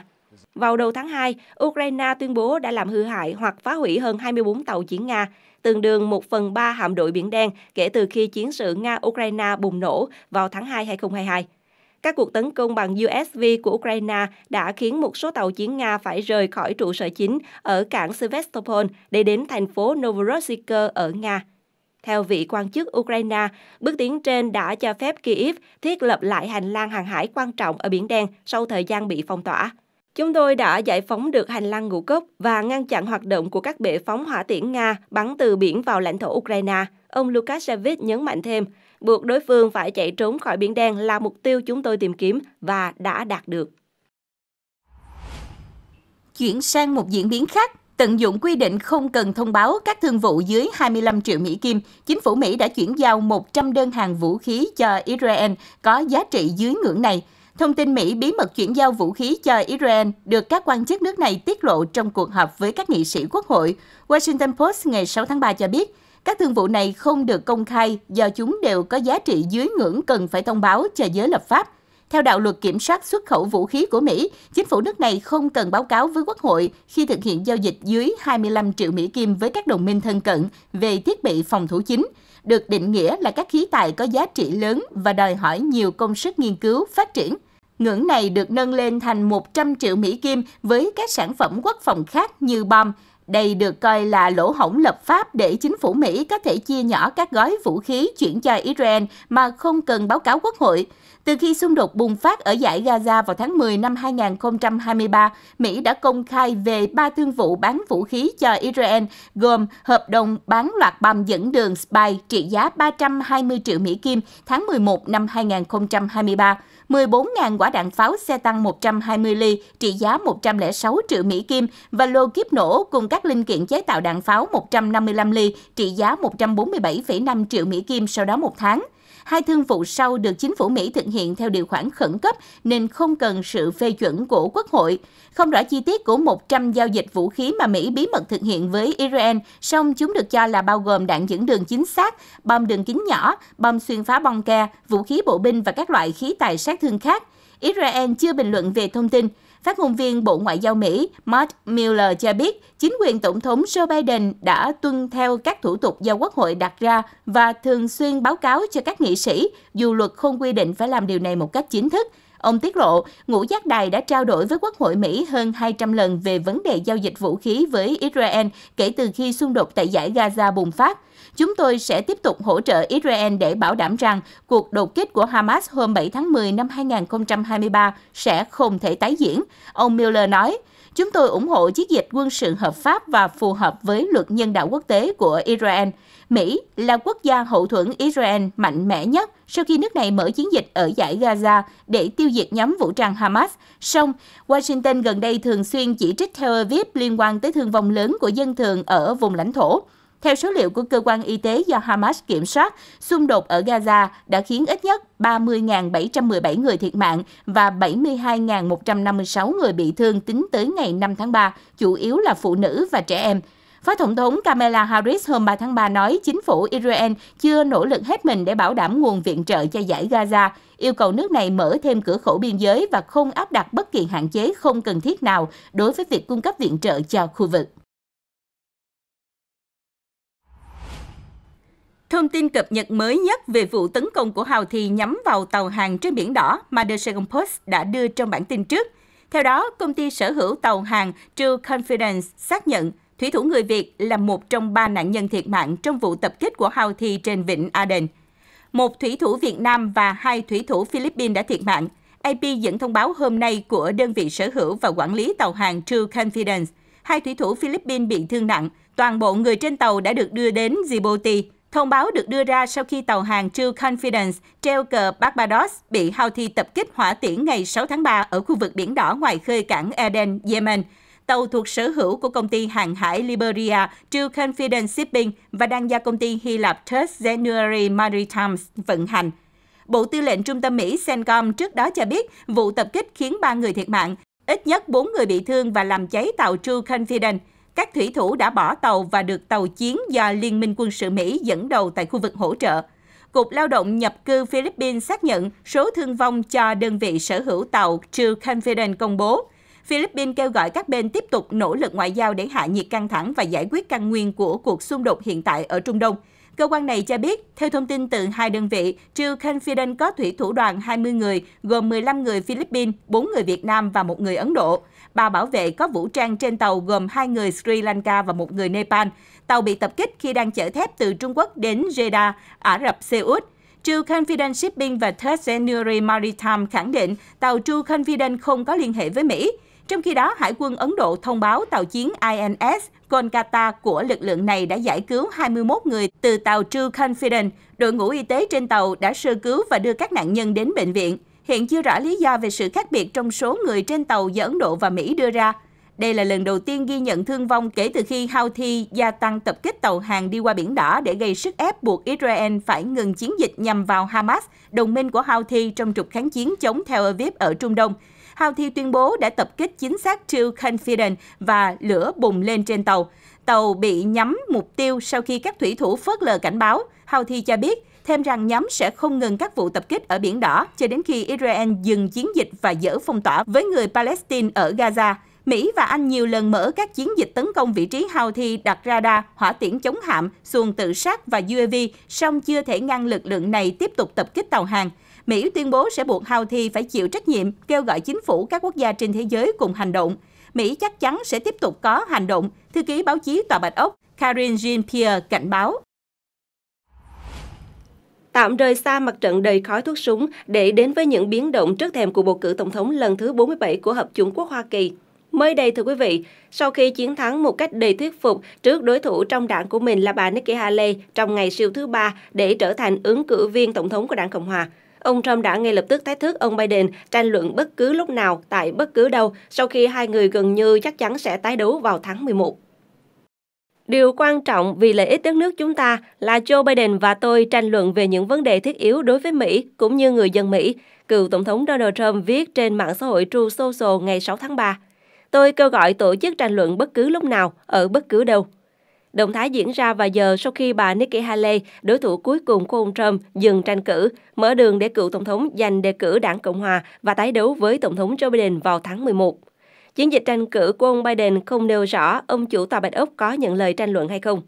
[SPEAKER 2] Vào đầu tháng 2, Ukraine tuyên bố đã làm hư hại hoặc phá hủy hơn 24 tàu chiến Nga, tương đương 1 phần 3 hạm đội Biển Đen kể từ khi chiến sự Nga-Ukraine bùng nổ vào tháng 2 2022. Các cuộc tấn công bằng USV của Ukraine đã khiến một số tàu chiến Nga phải rời khỏi trụ sở chính ở cảng Sevastopol để đến thành phố Novorossiysk ở Nga. Theo vị quan chức Ukraine, bước tiến trên đã cho phép Kyiv thiết lập lại hành lang hàng hải quan trọng ở Biển Đen sau thời gian bị phong tỏa. Chúng tôi đã giải phóng được hành lang ngũ cốc và ngăn chặn hoạt động của các bệ phóng hỏa tiễn Nga bắn từ biển vào lãnh thổ Ukraine, ông Lukashevich nhấn mạnh thêm, buộc đối phương phải chạy trốn khỏi Biển Đen là mục tiêu chúng tôi tìm kiếm và đã đạt được. Chuyển sang một diễn biến khác, tận dụng quy định không cần thông báo các thương
[SPEAKER 1] vụ dưới 25 triệu Mỹ Kim, chính phủ Mỹ đã chuyển giao 100 đơn hàng vũ khí cho Israel có giá trị dưới ngưỡng này. Thông tin Mỹ bí mật chuyển giao vũ khí cho Israel được các quan chức nước này tiết lộ trong cuộc họp với các nghị sĩ quốc hội. Washington Post ngày 6 tháng 3 cho biết, các thương vụ này không được công khai do chúng đều có giá trị dưới ngưỡng cần phải thông báo cho giới lập pháp. Theo đạo luật kiểm soát xuất khẩu vũ khí của Mỹ, chính phủ nước này không cần báo cáo với Quốc hội khi thực hiện giao dịch dưới 25 triệu Mỹ Kim với các đồng minh thân cận về thiết bị phòng thủ chính, được định nghĩa là các khí tài có giá trị lớn và đòi hỏi nhiều công sức nghiên cứu, phát triển. Ngưỡng này được nâng lên thành 100 triệu Mỹ Kim với các sản phẩm quốc phòng khác như bom, đây được coi là lỗ hổng lập pháp để chính phủ Mỹ có thể chia nhỏ các gói vũ khí chuyển cho Israel mà không cần báo cáo quốc hội. Từ khi xung đột bùng phát ở giải Gaza vào tháng 10 năm 2023, Mỹ đã công khai về ba thương vụ bán vũ khí cho Israel, gồm hợp đồng bán loạt bom dẫn đường Spy trị giá 320 triệu Mỹ Kim tháng 11 năm 2023, 14.000 quả đạn pháo xe tăng 120 ly trị giá 106 triệu Mỹ Kim và lô kiếp nổ cùng các linh kiện chế tạo đạn pháo 155 ly trị giá 147,5 triệu Mỹ Kim sau đó một tháng. Hai thương vụ sau được chính phủ Mỹ thực hiện theo điều khoản khẩn cấp nên không cần sự phê chuẩn của Quốc hội. Không rõ chi tiết của 100 giao dịch vũ khí mà Mỹ bí mật thực hiện với Iran, song chúng được cho là bao gồm đạn dẫn đường chính xác, bom đường kính nhỏ, bom xuyên phá bong ke, vũ khí bộ binh và các loại khí tài sát thương khác. Israel chưa bình luận về thông tin. Phát ngôn viên Bộ Ngoại giao Mỹ Mark Miller cho biết, chính quyền Tổng thống Joe Biden đã tuân theo các thủ tục do Quốc hội đặt ra và thường xuyên báo cáo cho các nghị sĩ, dù luật không quy định phải làm điều này một cách chính thức. Ông tiết lộ, ngũ giác đài đã trao đổi với Quốc hội Mỹ hơn 200 lần về vấn đề giao dịch vũ khí với Israel kể từ khi xung đột tại giải Gaza bùng phát. Chúng tôi sẽ tiếp tục hỗ trợ Israel để bảo đảm rằng cuộc đột kích của Hamas hôm 7 tháng 10 năm 2023 sẽ không thể tái diễn, ông Miller nói. Chúng tôi ủng hộ chiến dịch quân sự hợp pháp và phù hợp với luật nhân đạo quốc tế của Israel. Mỹ là quốc gia hậu thuẫn Israel mạnh mẽ nhất sau khi nước này mở chiến dịch ở giải Gaza để tiêu diệt nhóm vũ trang Hamas. Song, Washington gần đây thường xuyên chỉ trích Tel Aviv liên quan tới thương vong lớn của dân thường ở vùng lãnh thổ. Theo số liệu của cơ quan y tế do Hamas kiểm soát, xung đột ở Gaza đã khiến ít nhất 30.717 người thiệt mạng và 72.156 người bị thương tính tới ngày 5 tháng 3, chủ yếu là phụ nữ và trẻ em. Phó Tổng thống Kamala Harris hôm 3 tháng 3 nói chính phủ Israel chưa nỗ lực hết mình để bảo đảm nguồn viện trợ cho giải Gaza, yêu cầu nước này mở thêm cửa khẩu biên giới và không áp đặt bất kỳ hạn chế không cần thiết nào đối với việc cung cấp viện trợ cho khu vực. Thông tin cập nhật mới nhất về vụ tấn công của Houthi nhắm vào tàu hàng trên biển đỏ mà The Saigon Post đã đưa trong bản tin trước. Theo đó, công ty sở hữu tàu hàng True Confidence xác nhận thủy thủ người Việt là một trong ba nạn nhân thiệt mạng trong vụ tập kích của Houthi trên vịnh Aden. Một thủy thủ Việt Nam và hai thủy thủ Philippines đã thiệt mạng. AP dẫn thông báo hôm nay của đơn vị sở hữu và quản lý tàu hàng True Confidence. Hai thủy thủ Philippines bị thương nặng. Toàn bộ người trên tàu đã được đưa đến Djibouti. Thông báo được đưa ra sau khi tàu hàng True Confidence treo cờ Barbados bị Houthi tập kích hỏa tiễn ngày 6 tháng 3 ở khu vực Biển Đỏ ngoài khơi cảng Aden, Yemen. Tàu thuộc sở hữu của công ty hàng hải Liberia True Confidence Shipping và đang do công ty Hy Lạp Third January Maritime vận hành. Bộ Tư lệnh Trung tâm Mỹ CENTCOM trước đó cho biết vụ tập kích khiến 3 người thiệt mạng, ít nhất 4 người bị thương và làm cháy tàu True Confidence các thủy thủ đã bỏ tàu và được tàu chiến do Liên minh quân sự Mỹ dẫn đầu tại khu vực hỗ trợ. Cục Lao động nhập cư Philippines xác nhận số thương vong cho đơn vị sở hữu tàu True Confident công bố. Philippines kêu gọi các bên tiếp tục nỗ lực ngoại giao để hạ nhiệt căng thẳng và giải quyết căn nguyên của cuộc xung đột hiện tại ở Trung Đông. Cơ quan này cho biết, theo thông tin từ hai đơn vị, True Confident có thủy thủ đoàn 20 người, gồm 15 người Philippines, 4 người Việt Nam và một người Ấn Độ ba bảo vệ có vũ trang trên tàu gồm hai người Sri Lanka và một người Nepal. Tàu bị tập kích khi đang chở thép từ Trung Quốc đến Jeddah, Ả Rập Xê Út. True Confident Shipping và Third January Maritime khẳng định tàu True Confident không có liên hệ với Mỹ. Trong khi đó, Hải quân Ấn Độ thông báo tàu chiến INS Kolkata của lực lượng này đã giải cứu 21 người từ tàu True Confident. Đội ngũ y tế trên tàu đã sơ cứu và đưa các nạn nhân đến bệnh viện hiện chưa rõ lý do về sự khác biệt trong số người trên tàu do Ấn Độ và Mỹ đưa ra. Đây là lần đầu tiên ghi nhận thương vong kể từ khi Houthi gia tăng tập kích tàu hàng đi qua Biển Đỏ để gây sức ép buộc Israel phải ngừng chiến dịch nhằm vào Hamas, đồng minh của Houthi trong trục kháng chiến chống Tel Aviv ở Trung Đông. Houthi tuyên bố đã tập kích chính xác True Confident và lửa bùng lên trên tàu. Tàu bị nhắm mục tiêu sau khi các thủy thủ phớt lờ cảnh báo. Houthi cho biết thêm rằng nhóm sẽ không ngừng các vụ tập kích ở Biển Đỏ cho đến khi Israel dừng chiến dịch và dỡ phong tỏa với người Palestine ở Gaza. Mỹ và Anh nhiều lần mở các chiến dịch tấn công vị trí hào thi đặt radar, hỏa tiễn chống hạm, xuồng tự sát và UAV, song chưa thể ngăn lực lượng này tiếp tục tập kích tàu hàng. Mỹ tuyên bố sẽ buộc hào thi phải chịu trách nhiệm, kêu gọi chính phủ các quốc gia trên thế giới cùng hành động. Mỹ chắc chắn sẽ tiếp tục có hành động, thư ký báo chí Tòa Bạch Ốc Karin Jean-Pierre
[SPEAKER 2] cảnh báo tạm rời xa mặt trận đầy khói thuốc súng để đến với những biến động trước thềm cuộc bầu cử tổng thống lần thứ 47 của Hợp chủng quốc Hoa Kỳ. Mới đây thưa quý vị, sau khi chiến thắng một cách đầy thuyết phục trước đối thủ trong đảng của mình là bà Nikki Haley trong ngày siêu thứ ba để trở thành ứng cử viên tổng thống của đảng Cộng hòa, ông Trump đã ngay lập tức thách thức ông Biden tranh luận bất cứ lúc nào tại bất cứ đâu sau khi hai người gần như chắc chắn sẽ tái đấu vào tháng 11. Điều quan trọng vì lợi ích đất nước chúng ta là Joe Biden và tôi tranh luận về những vấn đề thiết yếu đối với Mỹ cũng như người dân Mỹ, cựu Tổng thống Donald Trump viết trên mạng xã hội True Social ngày 6 tháng 3. Tôi kêu gọi tổ chức tranh luận bất cứ lúc nào, ở bất cứ đâu. Động thái diễn ra vài giờ sau khi bà Nikki Haley, đối thủ cuối cùng của ông Trump, dừng tranh cử, mở đường để cựu Tổng thống giành đề cử đảng Cộng Hòa và tái đấu với Tổng thống Joe Biden vào tháng 11. Chiến dịch tranh cử của ông Biden không nêu rõ ông chủ tòa Bạch Ốc có nhận lời tranh luận hay không.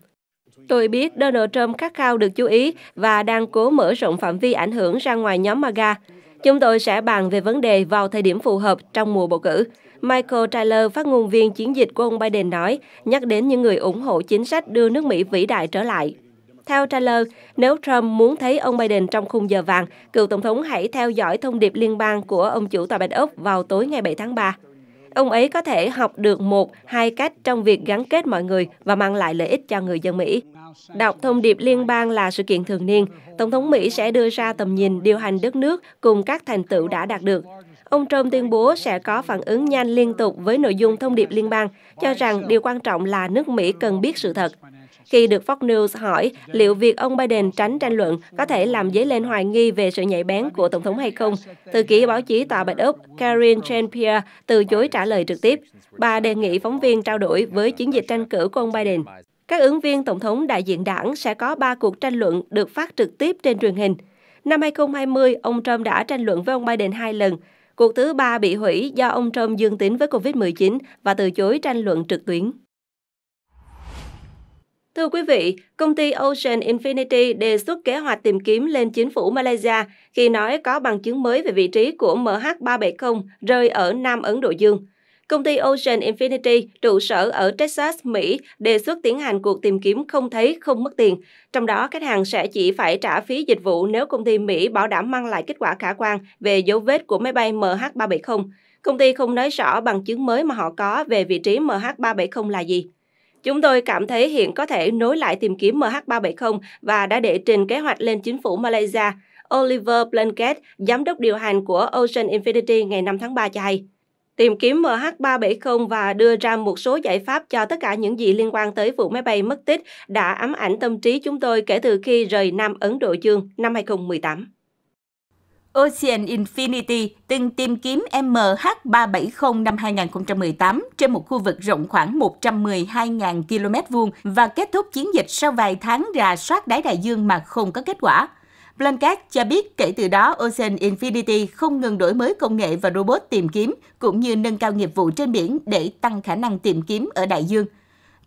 [SPEAKER 2] Tôi biết Donald Trump khát khao được chú ý và đang cố mở rộng phạm vi ảnh hưởng ra ngoài nhóm MAGA. Chúng tôi sẽ bàn về vấn đề vào thời điểm phù hợp trong mùa bầu cử. Michael Tyler, phát ngôn viên chiến dịch của ông Biden nói, nhắc đến những người ủng hộ chính sách đưa nước Mỹ vĩ đại trở lại. Theo Tyler, nếu Trump muốn thấy ông Biden trong khung giờ vàng, cựu tổng thống hãy theo dõi thông điệp liên bang của ông chủ tòa Bạch Ốc vào tối ngày 7 tháng 3. Ông ấy có thể học được một, hai cách trong việc gắn kết mọi người và mang lại lợi ích cho người dân Mỹ. Đọc thông điệp liên bang là sự kiện thường niên. Tổng thống Mỹ sẽ đưa ra tầm nhìn điều hành đất nước cùng các thành tựu đã đạt được. Ông Trump tuyên bố sẽ có phản ứng nhanh liên tục với nội dung thông điệp liên bang, cho rằng điều quan trọng là nước Mỹ cần biết sự thật khi được Fox News hỏi liệu việc ông Biden tránh tranh luận có thể làm dấy lên hoài nghi về sự nhạy bén của Tổng thống hay không. Thư ký báo chí Tòa Bạch Úc Karin Jean-Pierre từ chối trả lời trực tiếp. Bà đề nghị phóng viên trao đổi với chiến dịch tranh cử của ông Biden. Các ứng viên Tổng thống đại diện đảng sẽ có 3 cuộc tranh luận được phát trực tiếp trên truyền hình. Năm 2020, ông Trump đã tranh luận với ông Biden hai lần. Cuộc thứ ba bị hủy do ông Trump dương tính với COVID-19 và từ chối tranh luận trực tuyến. Thưa quý vị, công ty Ocean Infinity đề xuất kế hoạch tìm kiếm lên chính phủ Malaysia khi nói có bằng chứng mới về vị trí của MH370 rơi ở Nam Ấn Độ Dương. Công ty Ocean Infinity, trụ sở ở Texas, Mỹ, đề xuất tiến hành cuộc tìm kiếm không thấy, không mất tiền. Trong đó, khách hàng sẽ chỉ phải trả phí dịch vụ nếu công ty Mỹ bảo đảm mang lại kết quả khả quan về dấu vết của máy bay MH370. Công ty không nói rõ bằng chứng mới mà họ có về vị trí MH370 là gì. Chúng tôi cảm thấy hiện có thể nối lại tìm kiếm MH370 và đã đệ trình kế hoạch lên chính phủ Malaysia. Oliver Blanket, giám đốc điều hành của Ocean Infinity ngày 5 tháng 3 cho hay. Tìm kiếm MH370 và đưa ra một số giải pháp cho tất cả những gì liên quan tới vụ máy bay mất tích đã ám ảnh tâm trí chúng tôi kể từ khi rời Nam Ấn Độ Dương năm 2018.
[SPEAKER 1] Ocean Infinity từng tìm kiếm MH370 năm 2018 trên một khu vực rộng khoảng 112.000 km vuông và kết thúc chiến dịch sau vài tháng rà soát đáy đại dương mà không có kết quả. Blancat cho biết kể từ đó Ocean Infinity không ngừng đổi mới công nghệ và robot tìm kiếm, cũng như nâng cao nghiệp vụ trên biển để tăng khả năng tìm kiếm ở đại dương.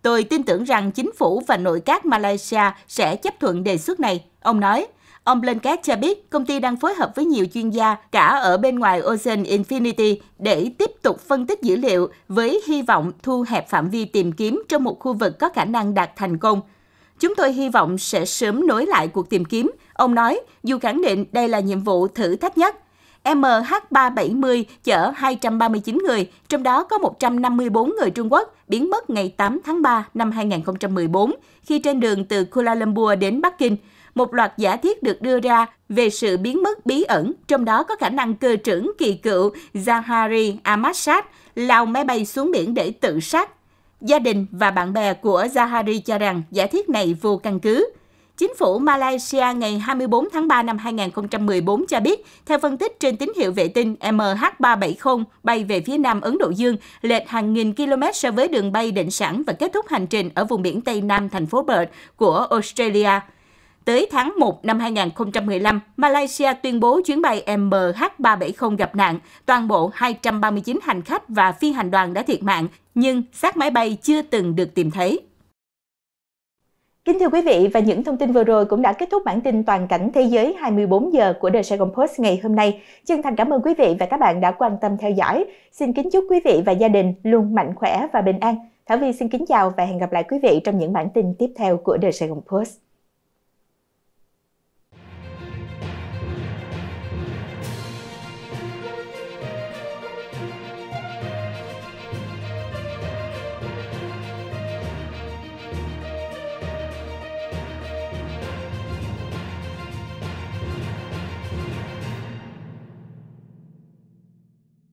[SPEAKER 1] Tôi tin tưởng rằng chính phủ và nội các Malaysia sẽ chấp thuận đề xuất này, ông nói. Ông Blanket cho biết công ty đang phối hợp với nhiều chuyên gia cả ở bên ngoài Ocean Infinity để tiếp tục phân tích dữ liệu với hy vọng thu hẹp phạm vi tìm kiếm trong một khu vực có khả năng đạt thành công. Chúng tôi hy vọng sẽ sớm nối lại cuộc tìm kiếm, ông nói, dù khẳng định đây là nhiệm vụ thử thách nhất. MH370 chở 239 người, trong đó có 154 người Trung Quốc, biến mất ngày 8 tháng 3 năm 2014 khi trên đường từ Kuala Lumpur đến Bắc Kinh một loạt giả thiết được đưa ra về sự biến mất bí ẩn, trong đó có khả năng cơ trưởng kỳ cựu Zahari Ahmadsat lao máy bay xuống biển để tự sát. Gia đình và bạn bè của Zahari cho rằng giả thiết này vô căn cứ. Chính phủ Malaysia ngày 24 tháng 3 năm 2014 cho biết, theo phân tích trên tín hiệu vệ tinh MH370 bay về phía nam Ấn Độ Dương, lệch hàng nghìn km so với đường bay định sẵn và kết thúc hành trình ở vùng biển Tây Nam thành phố Perth của Australia. Tới tháng 1 năm 2015, Malaysia tuyên bố chuyến bay MH370 gặp nạn. Toàn bộ 239 hành khách và phi hành đoàn đã thiệt mạng, nhưng xác máy bay chưa từng được tìm thấy. Kính thưa quý vị và những thông tin vừa rồi cũng đã kết thúc bản tin toàn cảnh thế giới 24 giờ của The Saigon Post ngày hôm nay. Chân thành cảm ơn quý vị và các bạn đã quan tâm theo dõi. Xin kính chúc quý vị và gia đình luôn mạnh khỏe và bình an. Thảo Vi xin kính chào và hẹn gặp lại quý vị trong những bản tin tiếp theo của The Saigon Post.